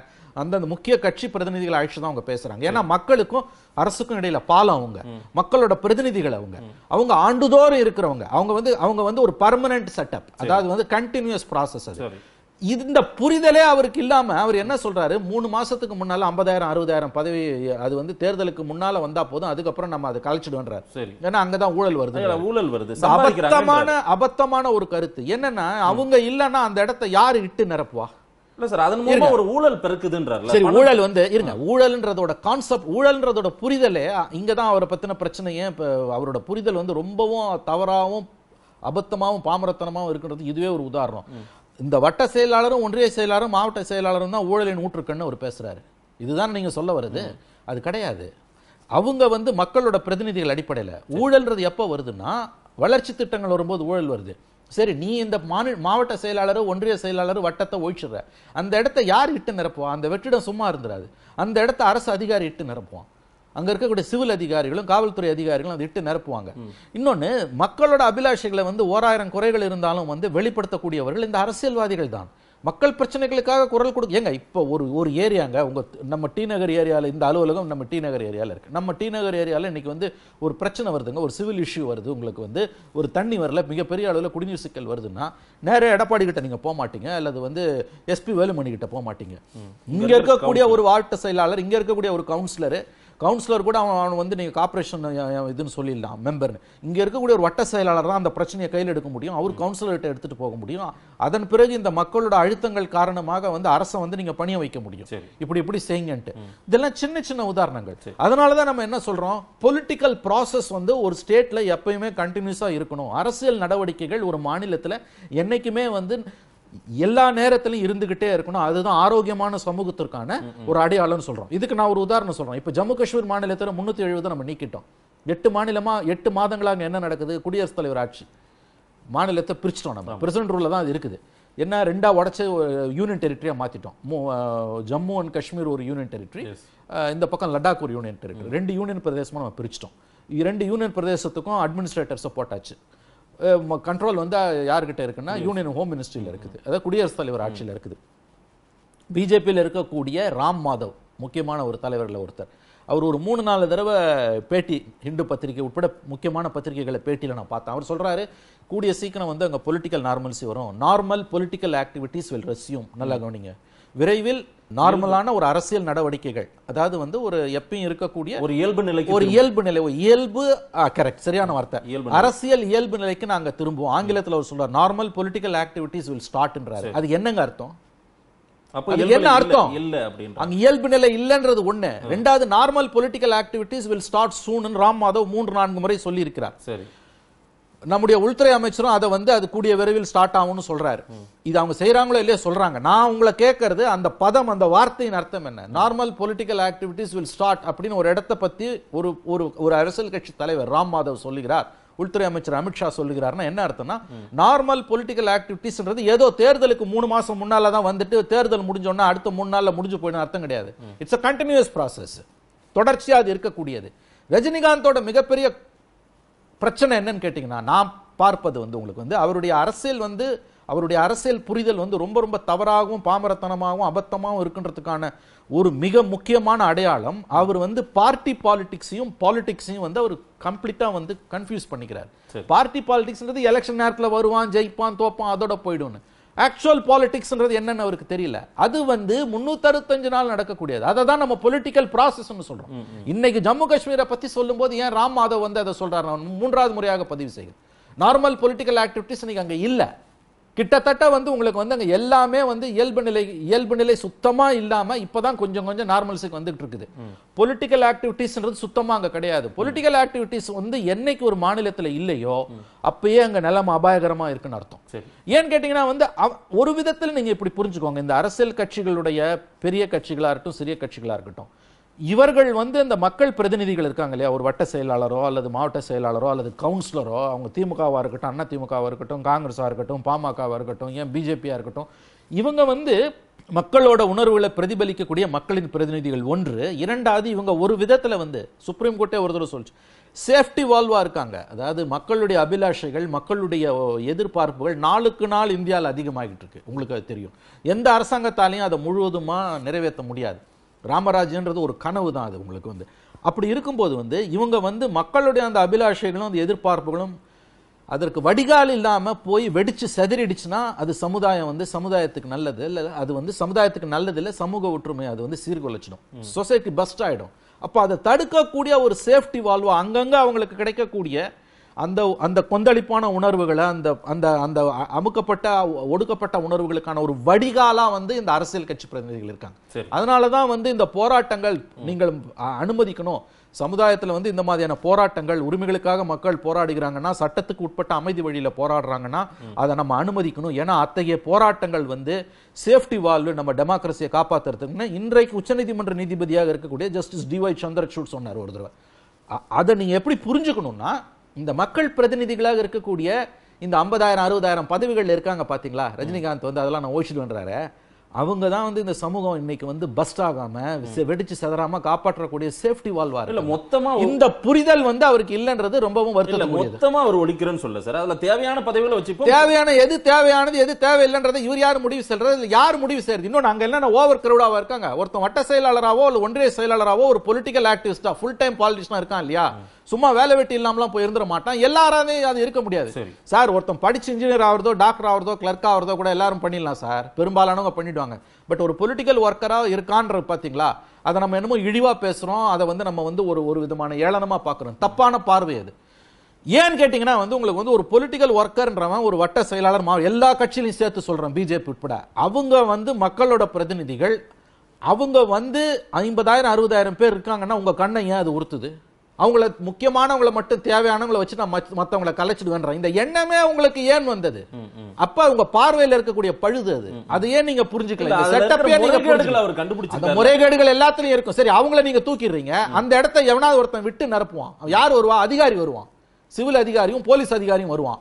அந்தந்த முக்கிய கட்சி பிரதிநிதிகளை அழைச்சு தான் அவங்க பேசுகிறாங்க ஏன்னா மக்களுக்கும் அரசுக்கும் இடையில பாலம் அவங்க மக்களோட பிரதிநிதிகள் அவங்க அவங்க ஆண்டுதோறும் இருக்கிறவங்க அவங்க வந்து அவங்க வந்து ஒரு பர்மனன்ட் செட்டப் அதாவது வந்து கண்டினியூஸ் ப்ராசஸ் அது இந்த புரிதலே அவருக்கு இல்லாம அவர் என்ன சொல்றாரு மூணு மாசத்துக்கு முன்னால ஐம்பதாயிரம் அறுபதாயிரம் பதவி அது வந்து தேர்தலுக்கு முன்னால வந்தா போதும் அதுக்கப்புறம் நம்ம அதை கலைச்சிடுவோன்றார் ஏன்னா அங்கதான் ஊழல் வருது ஊழல் வருது அபத்தமான அபத்தமான ஒரு கருத்து என்னன்னா அவங்க இல்லைன்னா அந்த இடத்த யாரு இட்டு நிரப்புவா இல்ல சார் அதன் மூலமா ஒரு ஊழல் பெருக்குதுன்றார் சரி ஊழல் வந்து இருங்க ஊழல்ன்றதோட கான்செப்ட் ஊழல்ன்றதோட புரிதலே இங்கதான் அவரை பத்தின பிரச்சனையே அவரோட புரிதல் வந்து ரொம்பவும் தவறாவும் அபத்தமாவும் பாமரத்தனமாவும் இருக்கிறது இதுவே ஒரு உதாரணம் இந்த வட்ட செயலாளரும் ஒன்றிய செயலாளரும் மாவட்ட செயலாளரும் தான் ஊழலின் ஊற்றுக்கன்னு அவர் பேசுகிறாரு இதுதான் நீங்கள் சொல்ல வருது அது கிடையாது அவங்க வந்து மக்களோட பிரதிநிதிகள் அடிப்படையில் ஊழல்ன்றது எப்போ வருதுன்னா வளர்ச்சி திட்டங்கள் வரும்போது ஊழல் வருது சரி நீ இந்த மாநில மாவட்ட செயலாளரோ ஒன்றிய செயலாளரோ வட்டத்தை ஒழிச்சிடுற அந்த இடத்த யார் இட்டு நிரப்புவான் அந்த வெற்றிடம் சும்மா இருந்துடாது அந்த இடத்த அரசு அதிகாரி இட்டு நிரப்புவான் அங்கே இருக்கக்கூடிய சிவில் அதிகாரிகளும் காவல்துறை அதிகாரிகளும் அதை இட்டு நிரப்புவாங்க இன்னொன்று மக்களோட அபிலாஷைகளை வந்து ஓராயிரம் குறைகள் இருந்தாலும் வந்து வெளிப்படுத்தக்கூடியவர்கள் இந்த அரசியல்வாதிகள் தான் மக்கள் பிரச்சனைகளுக்காக குரல் கொடுக்க ஏங்க இப்போ ஒரு ஒரு ஏரியாங்க உங்கள் நம்ம டி நகர் ஏரியாவில் இந்த அலுவலகம் நம்ம டி நகர் ஏரியாவில் இருக்குது நம்ம டி நகர் ஏரியாவில் இன்றைக்கி வந்து ஒரு பிரச்சனை வருதுங்க ஒரு சிவில் இஷ்யூ வருது உங்களுக்கு வந்து ஒரு தண்ணி வரல மிகப்பெரிய அளவில் குடிநீர் சிக்கல் வருதுன்னா நேராக எடப்பாடி கிட்ட நீங்கள் போக மாட்டீங்க அல்லது வந்து எஸ்பி வேலுமணி கிட்ட போக மாட்டீங்க இங்கே இருக்கக்கூடிய ஒரு வார்ட்ட செயலாளர் இங்கே இருக்கக்கூடிய ஒரு கவுன்சிலர் கவுன்சிலர் கூட அவன் அவன் வந்து நீங்கள் கார்பரேஷன் இதுன்னு சொல்லிடலாம் மெம்பர்னு இங்கே இருக்கக்கூடிய ஒரு வட்ட செயலாளர் தான் அந்த பிரச்சனையை கையில் எடுக்க முடியும் அவர் கவுன்சிலர்கிட்ட எடுத்துகிட்டு போக முடியும் அதன் பிறகு இந்த மக்களோட அழுத்தங்கள் காரணமாக வந்து அரசை வந்து நீங்கள் பணிய வைக்க முடியும் இப்படி இப்படி செய்யுங்கன்ட்டு இதெல்லாம் சின்ன சின்ன உதாரணங்கள் அதனால தான் நம்ம என்ன சொல்கிறோம் பொலிட்டிக்கல் ப்ராசஸ் வந்து ஒரு ஸ்டேட்டில் எப்பயுமே கண்டினியூஸாக இருக்கணும் அரசியல் நடவடிக்கைகள் ஒரு மாநிலத்தில் என்றைக்குமே வந்து எல்லா நேரத்திலும் இருந்துகிட்டே இருக்கணும் அதுதான் ஆரோக்கியமான சமூகத்திற்கான ஒரு அடையாளம்னு சொல்றோம் இதுக்கு நான் ஒரு உதாரணம் சொல்றேன் இப்போ ஜம்மு காஷ்மீர் மாநிலத்தில் முன்னூத்தி எழுபது நம்ம நீக்கிட்டோம் எட்டு மாநிலமா எட்டு மாதங்களாக என்ன நடக்குது குடியரசுத் தலைவர் ஆட்சி மாநிலத்தை பிரிச்சிட்டோம் நம்ம பிரசிடென்ட் ரூல தான் அது இருக்குது என்ன ரெண்டா உடச்சி யூனியன் டெரிட்டரியா மாத்திட்டோம் ஜம்மு அண்ட் காஷ்மீர் ஒரு யூனியன் டெரிட்டரி இந்த பக்கம் லடாக் ஒரு யூனியன் டெரிட்டரி ரெண்டு யூனியன் பிரதேசமும் நம்ம பிரிச்சிட்டோம் ரெண்டு யூனியன் பிரதேசத்துக்கும் அட்மினிஸ்ட்ரேட்டர்ஸை போட்டாச்சு கண்ட்ரோல் வந்து யார்கிட்ட இருக்குன்னா யூனியன் ஹோம் மினிஸ்ட்ரியில் இருக்குது அதாவது குடியரசுத் தலைவர் ஆட்சியில் mm. இருக்குது பிஜேபியில் இருக்கக்கூடிய ராம் மாதவ் முக்கியமான ஒரு தலைவரில் ஒருத்தர் அவர் ஒரு மூணு நாலு தடவை பேட்டி ஹிந்து பத்திரிகை உட்பட முக்கியமான பத்திரிகைகளை பேட்டியில் நான் பார்த்தேன் அவர் சொல்கிறாரு கூடிய சீக்கிரம் வந்து அங்கே பொலிட்டிக்கல் நார்மல்சி வரும் normal political activities will resume நல்லா mm. கவனிங்க விரைவில் நார்மலான ஒரு அரசியல் நடவடிக்கைகள் அதாவது வந்து ஒரு எப்பயும் இருக்கக்கூடிய ஒரு இயல்பு நிலை ஒரு இயல்பு நிலை இயல்பு கரெக்ட் சரியான வார்த்தை அரசியல் இயல்பு நிலைக்கு நாங்க திரும்புவோம் ஆங்கிலத்தில் அவர் சொல்றார் நார்மல் பொலிட்டிக்கல் ஆக்டிவிட்டிஸ் வில் ஸ்டார்ட்ன்றாரு அது என்னங்க அர்த்தம் என்ன அர்த்தம் இல்ல அங்க இயல்பு நிலை இல்லன்றது ஒண்ணு ரெண்டாவது normal political activities will start soon Ram Madhav மூன்று நான்கு முறை சொல்லி இருக்கிறார் நம்முடைய உள்துறை அமைச்சரும் அதை வந்து அது கூடிய விரைவில் ஸ்டார்ட் ஆகும்னு சொல்றாரு இது அவங்க செய்யறாங்களோ இல்லையோ சொல்றாங்க நான் உங்களை கேட்கறது அந்த பதம் அந்த வார்த்தையின் அர்த்தம் என்ன normal political activities will start அப்படின்னு ஒரு இடத்தை பத்தி ஒரு ஒரு ஒரு அரசியல் கட்சி தலைவர் ராம் மாதவ் சொல்லுகிறார் உள்துறை அமைச்சர் அமித்ஷா சொல்லுகிறார்னா என்ன அர்த்தம்னா நார்மல் பொலிட்டிக்கல் ஆக்டிவிட்டிஸ்ன்றது ஏதோ தேர்தலுக்கு மூணு மாசம் முன்னால தான் வந்துட்டு தேர்தல் முடிஞ்சோன்னா அடுத்த மூணு நாள்ல முடிஞ்சு போயிடும் அர்த்தம் கிடையாது இட்ஸ் அ கண்டினியூஸ் ப்ராசஸ் தொடர்ச்சியாக அது இருக்கக்கூடியது ரஜினிகாந்தோட மிகப்பெரிய பிரச்சனை என்னன்னு கேட்டிங்கன்னா நான் பார்ப்பது வந்து உங்களுக்கு வந்து அவருடைய அரசியல் வந்து அவருடைய அரசியல் புரிதல் வந்து ரொம்ப ரொம்ப தவறாகவும் பாமரத்தனமாகவும் அபத்தமாகவும் இருக்குன்றதுக்கான ஒரு மிக முக்கியமான அடையாளம் அவர் வந்து பார்ட்டி பாலிடிக்ஸையும் பாலிடிக்ஸையும் வந்து அவர் கம்ப்ளீட்டாக வந்து கன்ஃபியூஸ் பண்ணிக்கிறார் பார்ட்டி பாலிடிக்ஸ்ன்றது எலெக்ஷன் நேரத்தில் வருவான் ஜெயிப்பான் தோப்பான் அதோட போயிடும்னு ஆக்சுவல் பாலிடிக்ஸ்ன்றது என்னன்னு அவருக்கு தெரியல அது வந்து முன்னூத்தறுத்தஞ்சு நாள் நடக்கக்கூடியது அதை தான் நம்ம பொலிட்டிக்கல் ப்ராசஸ்னு சொல்கிறோம் இன்னைக்கு ஜம்மு காஷ்மீரை பற்றி சொல்லும்போது ஏன் ராம் மாதவ் வந்து அதை சொல்கிறார் நான் மூன்றாவது முறையாக பதிவு செய்கிறேன் நார்மல் பொலிட்டிக்கல் ஆக்டிவிட்டிஸ் இன்னைக்கு அங்கே இல்லை கிட்டத்தட்ட வந்து உங்களுக்கு வந்து அங்கே எல்லாமே வந்து இயல்பு நிலை இயல்பு நிலை சுத்தமாக இல்லாமல் இப்போ தான் கொஞ்சம் கொஞ்சம் நார்மல்ஸுக்கு வந்துட்டு இருக்குது பொலிட்டிக்கல் ஆக்டிவிட்டீஸ்ன்றது சுத்தமாக அங்கே கிடையாது பொலிட்டிக்கல் ஆக்டிவிட்டீஸ் வந்து என்னைக்கு ஒரு மாநிலத்தில் இல்லையோ அப்பயே அங்கே நிலம் அபாயகரமாக இருக்குன்னு அர்த்தம் ஏன்னு கேட்டிங்கன்னா வந்து ஒரு விதத்தில் நீங்கள் இப்படி புரிஞ்சுக்கோங்க இந்த அரசியல் கட்சிகளுடைய பெரிய கட்சிகளாக இருக்கட்டும் சிறிய கட்சிகளாக இருக்கட்டும் இவர்கள் வந்து அந்த மக்கள் பிரதிநிதிகள் இருக்காங்க இல்லையா ஒரு வட்ட செயலாளரோ அல்லது மாவட்ட செயலாளரோ அல்லது கவுன்சிலரோ அவங்க திமுகவாக இருக்கட்டும் அண்ணா திமுகவாக இருக்கட்டும் காங்கிரஸாக இருக்கட்டும் பாமகவாக இருக்கட்டும் ஏன் பிஜேபியாக இருக்கட்டும் இவங்க வந்து மக்களோட உணர்வுகளை பிரதிபலிக்கக்கூடிய மக்களின் பிரதிநிதிகள் ஒன்று இரண்டாவது இவங்க ஒரு விதத்தில் வந்து சுப்ரீம் கோர்ட்டே ஒரு தடவை சொல்லிச்சு சேஃப்டி வால்வாக இருக்காங்க அதாவது மக்களுடைய அபிலாஷைகள் மக்களுடைய எதிர்பார்ப்புகள் நாளுக்கு நாள் இந்தியாவில் அதிகமாகிட்டு இருக்கு உங்களுக்கு அது தெரியும் எந்த அரசாங்கத்தாலையும் அதை முழுவதுமாக நிறைவேற்ற முடியாது ராமராஜன்றது ஒரு கனவு தான் அது உங்களுக்கு வந்து அப்படி இருக்கும்போது வந்து இவங்க வந்து மக்களுடைய அந்த அபிலாஷைகளும் அந்த எதிர்பார்ப்புகளும் அதற்கு வடிகால் இல்லாமல் போய் வெடித்து செதறிடுச்சுன்னா அது சமுதாயம் வந்து சமுதாயத்துக்கு நல்லது இல்லை அது வந்து சமுதாயத்துக்கு நல்லது இல்லை சமூக ஒற்றுமை அது வந்து சீர்குலைச்சிடும் சொசைட்டி பஸ்ட் ஆகிடும் அப்போ அதை தடுக்கக்கூடிய ஒரு சேஃப்டி வால்வா அங்கங்கே அவங்களுக்கு கிடைக்கக்கூடிய அந்த அந்த கொந்தளிப்பான உணர்வுகளை அந்த அந்த அந்த அமுக்கப்பட்ட ஒடுக்கப்பட்ட உணர்வுகளுக்கான ஒரு வடிகாலா வந்து இந்த அரசியல் கட்சி பிரதிநிதிகள் இருக்காங்க அதனால தான் வந்து இந்த போராட்டங்கள் நீங்கள் அனுமதிக்கணும் சமுதாயத்தில் வந்து இந்த மாதிரியான போராட்டங்கள் உரிமைகளுக்காக மக்கள் போராடுகிறாங்கன்னா சட்டத்துக்கு உட்பட்ட அமைதி வழியில் போராடுறாங்கன்னா அதை நம்ம அனுமதிக்கணும் ஏன்னா அத்தகைய போராட்டங்கள் வந்து சேஃப்டி வால்வு நம்ம டெமோக்ரஸியை காப்பாற்றுறதுக்குன்னு இன்றைக்கு உச்சநீதிமன்ற நீதிபதியாக இருக்கக்கூடிய ஜஸ்டிஸ் டிஒய் சந்திரசூட் சொன்னார் ஒரு தடவை அதை நீங்கள் எப்படி புரிஞ்சுக்கணும்னா இந்த மக்கள் பிரதிநிதிகளாக இருக்கக்கூடிய இந்த ஐம்பதாயிரம் அறுபதாயிரம் பதவிகள் இருக்காங்க பார்த்தீங்களா ரஜினிகாந்த் வந்து அதெல்லாம் நான் ஓடிச்சுடுன்றாரு அவங்க தான் வந்து இந்த சமூகம் இன்னைக்கு வந்து பஸ்ட் ஆகாம வெடிச்சு செதறாம காப்பாற்றக்கூடிய சேஃப்டி வாழ்வார் இல்ல மொத்தமா இந்த புரிதல் வந்து அவருக்கு இல்லைன்றது ரொம்பவும் வருத்தம் மொத்தமா அவர் ஒழிக்கிறேன்னு சொல்ல சார் அதுல தேவையான பதவிகளை வச்சு தேவையான எது தேவையானது எது தேவையில்லைன்றதை இவர் யார் முடிவு செல்றது யார் முடிவு செய்யறது இன்னும் நாங்க என்னன்னா ஓவர் கிரௌடாவா இருக்காங்க ஒருத்தன் வட்ட செயலாளராவோ இல்ல ஒன்றிய செயலாளராவோ ஒரு பொலிட்டிக்கல் ஆக்டிவிஸ்டா ஃபுல் டைம் பாலிட்டிஷனா இருக்கான் இல்லையா சும்மா வேலை வெட்டி இல்லாமலாம் போய் இருந்துட மாட்டான் எல்லாராலையும் அது இருக்க முடியாது சார் ஒருத்தன் படிச்சு இன்ஜினியர் ஆகிறதோ டாக்டர் ஆகிறதோ கிளர்க் ஆகிறதோ கூட எல்லாரும் பண்ணிடலாம் சார் பெரும்பாலானவங்க பண்ணிடுவாங்க பட் ஒரு பொலிட்டிக்கல் ஒர்க்கராக இருக்கான்றது பார்த்தீங்களா அதை நம்ம என்னமோ இழிவாக பேசுகிறோம் அதை வந்து நம்ம வந்து ஒரு ஒரு விதமான ஏளனமாக பார்க்குறோம் தப்பான பார்வை அது ஏன்னு கேட்டிங்கன்னா வந்து உங்களுக்கு வந்து ஒரு பொலிட்டிக்கல் ஒர்க்கர்ன்றவன் ஒரு வட்ட செயலாளர் மா எல்லா கட்சியிலையும் சேர்த்து சொல்கிறேன் பிஜேபி உட்பட அவங்க வந்து மக்களோட பிரதிநிதிகள் அவங்க வந்து ஐம்பதாயிரம் அறுபதாயிரம் பேர் இருக்காங்கன்னா உங்கள் கண்ணை ஏன் அது உறுத்துது அவங்கள முக்கியமானவங்களை மட்டும் தேவையானவங்களை வச்சு நான் மற்றவங்களை கலைச்சிடுவேன்ற இந்த எண்ணமே அவங்களுக்கு ஏன் வந்தது அப்ப அவங்க பார்வையில் இருக்கக்கூடிய பழுது அது அது ஏன் நீங்க புரிஞ்சுக்கல செட்டப்பே நீங்க கண்டுபிடிச்சு முறைகேடுகள் எல்லாத்துலயும் இருக்கும் சரி அவங்கள நீங்க தூக்கிடுறீங்க அந்த இடத்த எவனாவது ஒருத்தன் விட்டு நிரப்புவான் யார் வருவா அதிகாரி வருவான் சிவில் அதிகாரியும் போலீஸ் அதிகாரியும் வருவான்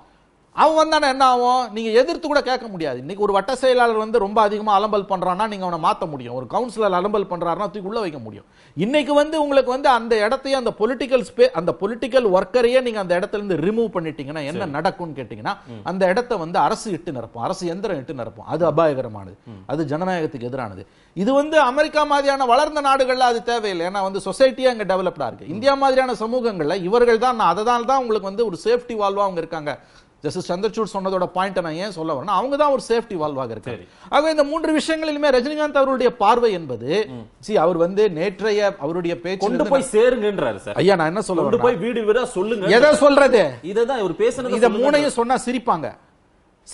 அவன் வந்தானே என்ன ஆகும் நீங்கள் எதிர்த்து கூட கேட்க முடியாது இன்னைக்கு ஒரு வட்ட செயலாளர் வந்து ரொம்ப அதிகமாக அலம்பல் பண்ணுறான்னா நீங்கள் அவனை மாற்ற முடியும் ஒரு கவுன்சிலர் அலம்பல் பண்றாருன்னா தூக்கி உள்ளே வைக்க முடியும் இன்றைக்கி வந்து உங்களுக்கு வந்து அந்த இடத்தையும் அந்த பொலிட்டிக்கல் ஸ்பே அந்த பொலிட்டிக்கல் ஒர்க்கரையே நீங்கள் அந்த இடத்துலேருந்து ரிமூவ் பண்ணிட்டீங்கன்னா என்ன நடக்கும்னு கேட்டிங்கன்னா அந்த இடத்த வந்து அரசு இட்டு நிரப்போம் அரசு எந்திரம் இட்டு நிரப்போம் அது அபாயகரமானது அது ஜனநாயகத்துக்கு எதிரானது இது வந்து அமெரிக்கா மாதிரியான வளர்ந்த நாடுகளில் அது தேவையில்லை ஏன்னா வந்து சொசைட்டியாக அங்கே டெவலப்டாக இருக்குது இந்தியா மாதிரியான சமூகங்களில் இவர்கள் தான் அதனால் தான் உங்களுக்கு வந்து ஒரு சேஃப்டி வால்வாக அவங்க இருக்காங்க ஜஸ்டிஸ் சந்திரசூட் சொன்னதோட பாயிண்ட் நான் ஏன் சொல்ல வரேன் அவங்க தான் ஒரு சேஃப்டி வால்வாக இருக்கு ஆக இந்த மூன்று விஷயங்களிலுமே ரஜினிகாந்த் அவருடைய பார்வை என்பது சி அவர் வந்து நேற்றைய அவருடைய பேச்சு கொண்டு போய் சேருங்கன்றாரு சார் ஐயா நான் என்ன சொல்ல கொண்டு போய் வீடு வீடா சொல்லுங்க எதை சொல்றது இதை தான் இவர் பேசுனது இதை மூணையும் சொன்னா சிரிப்பாங்க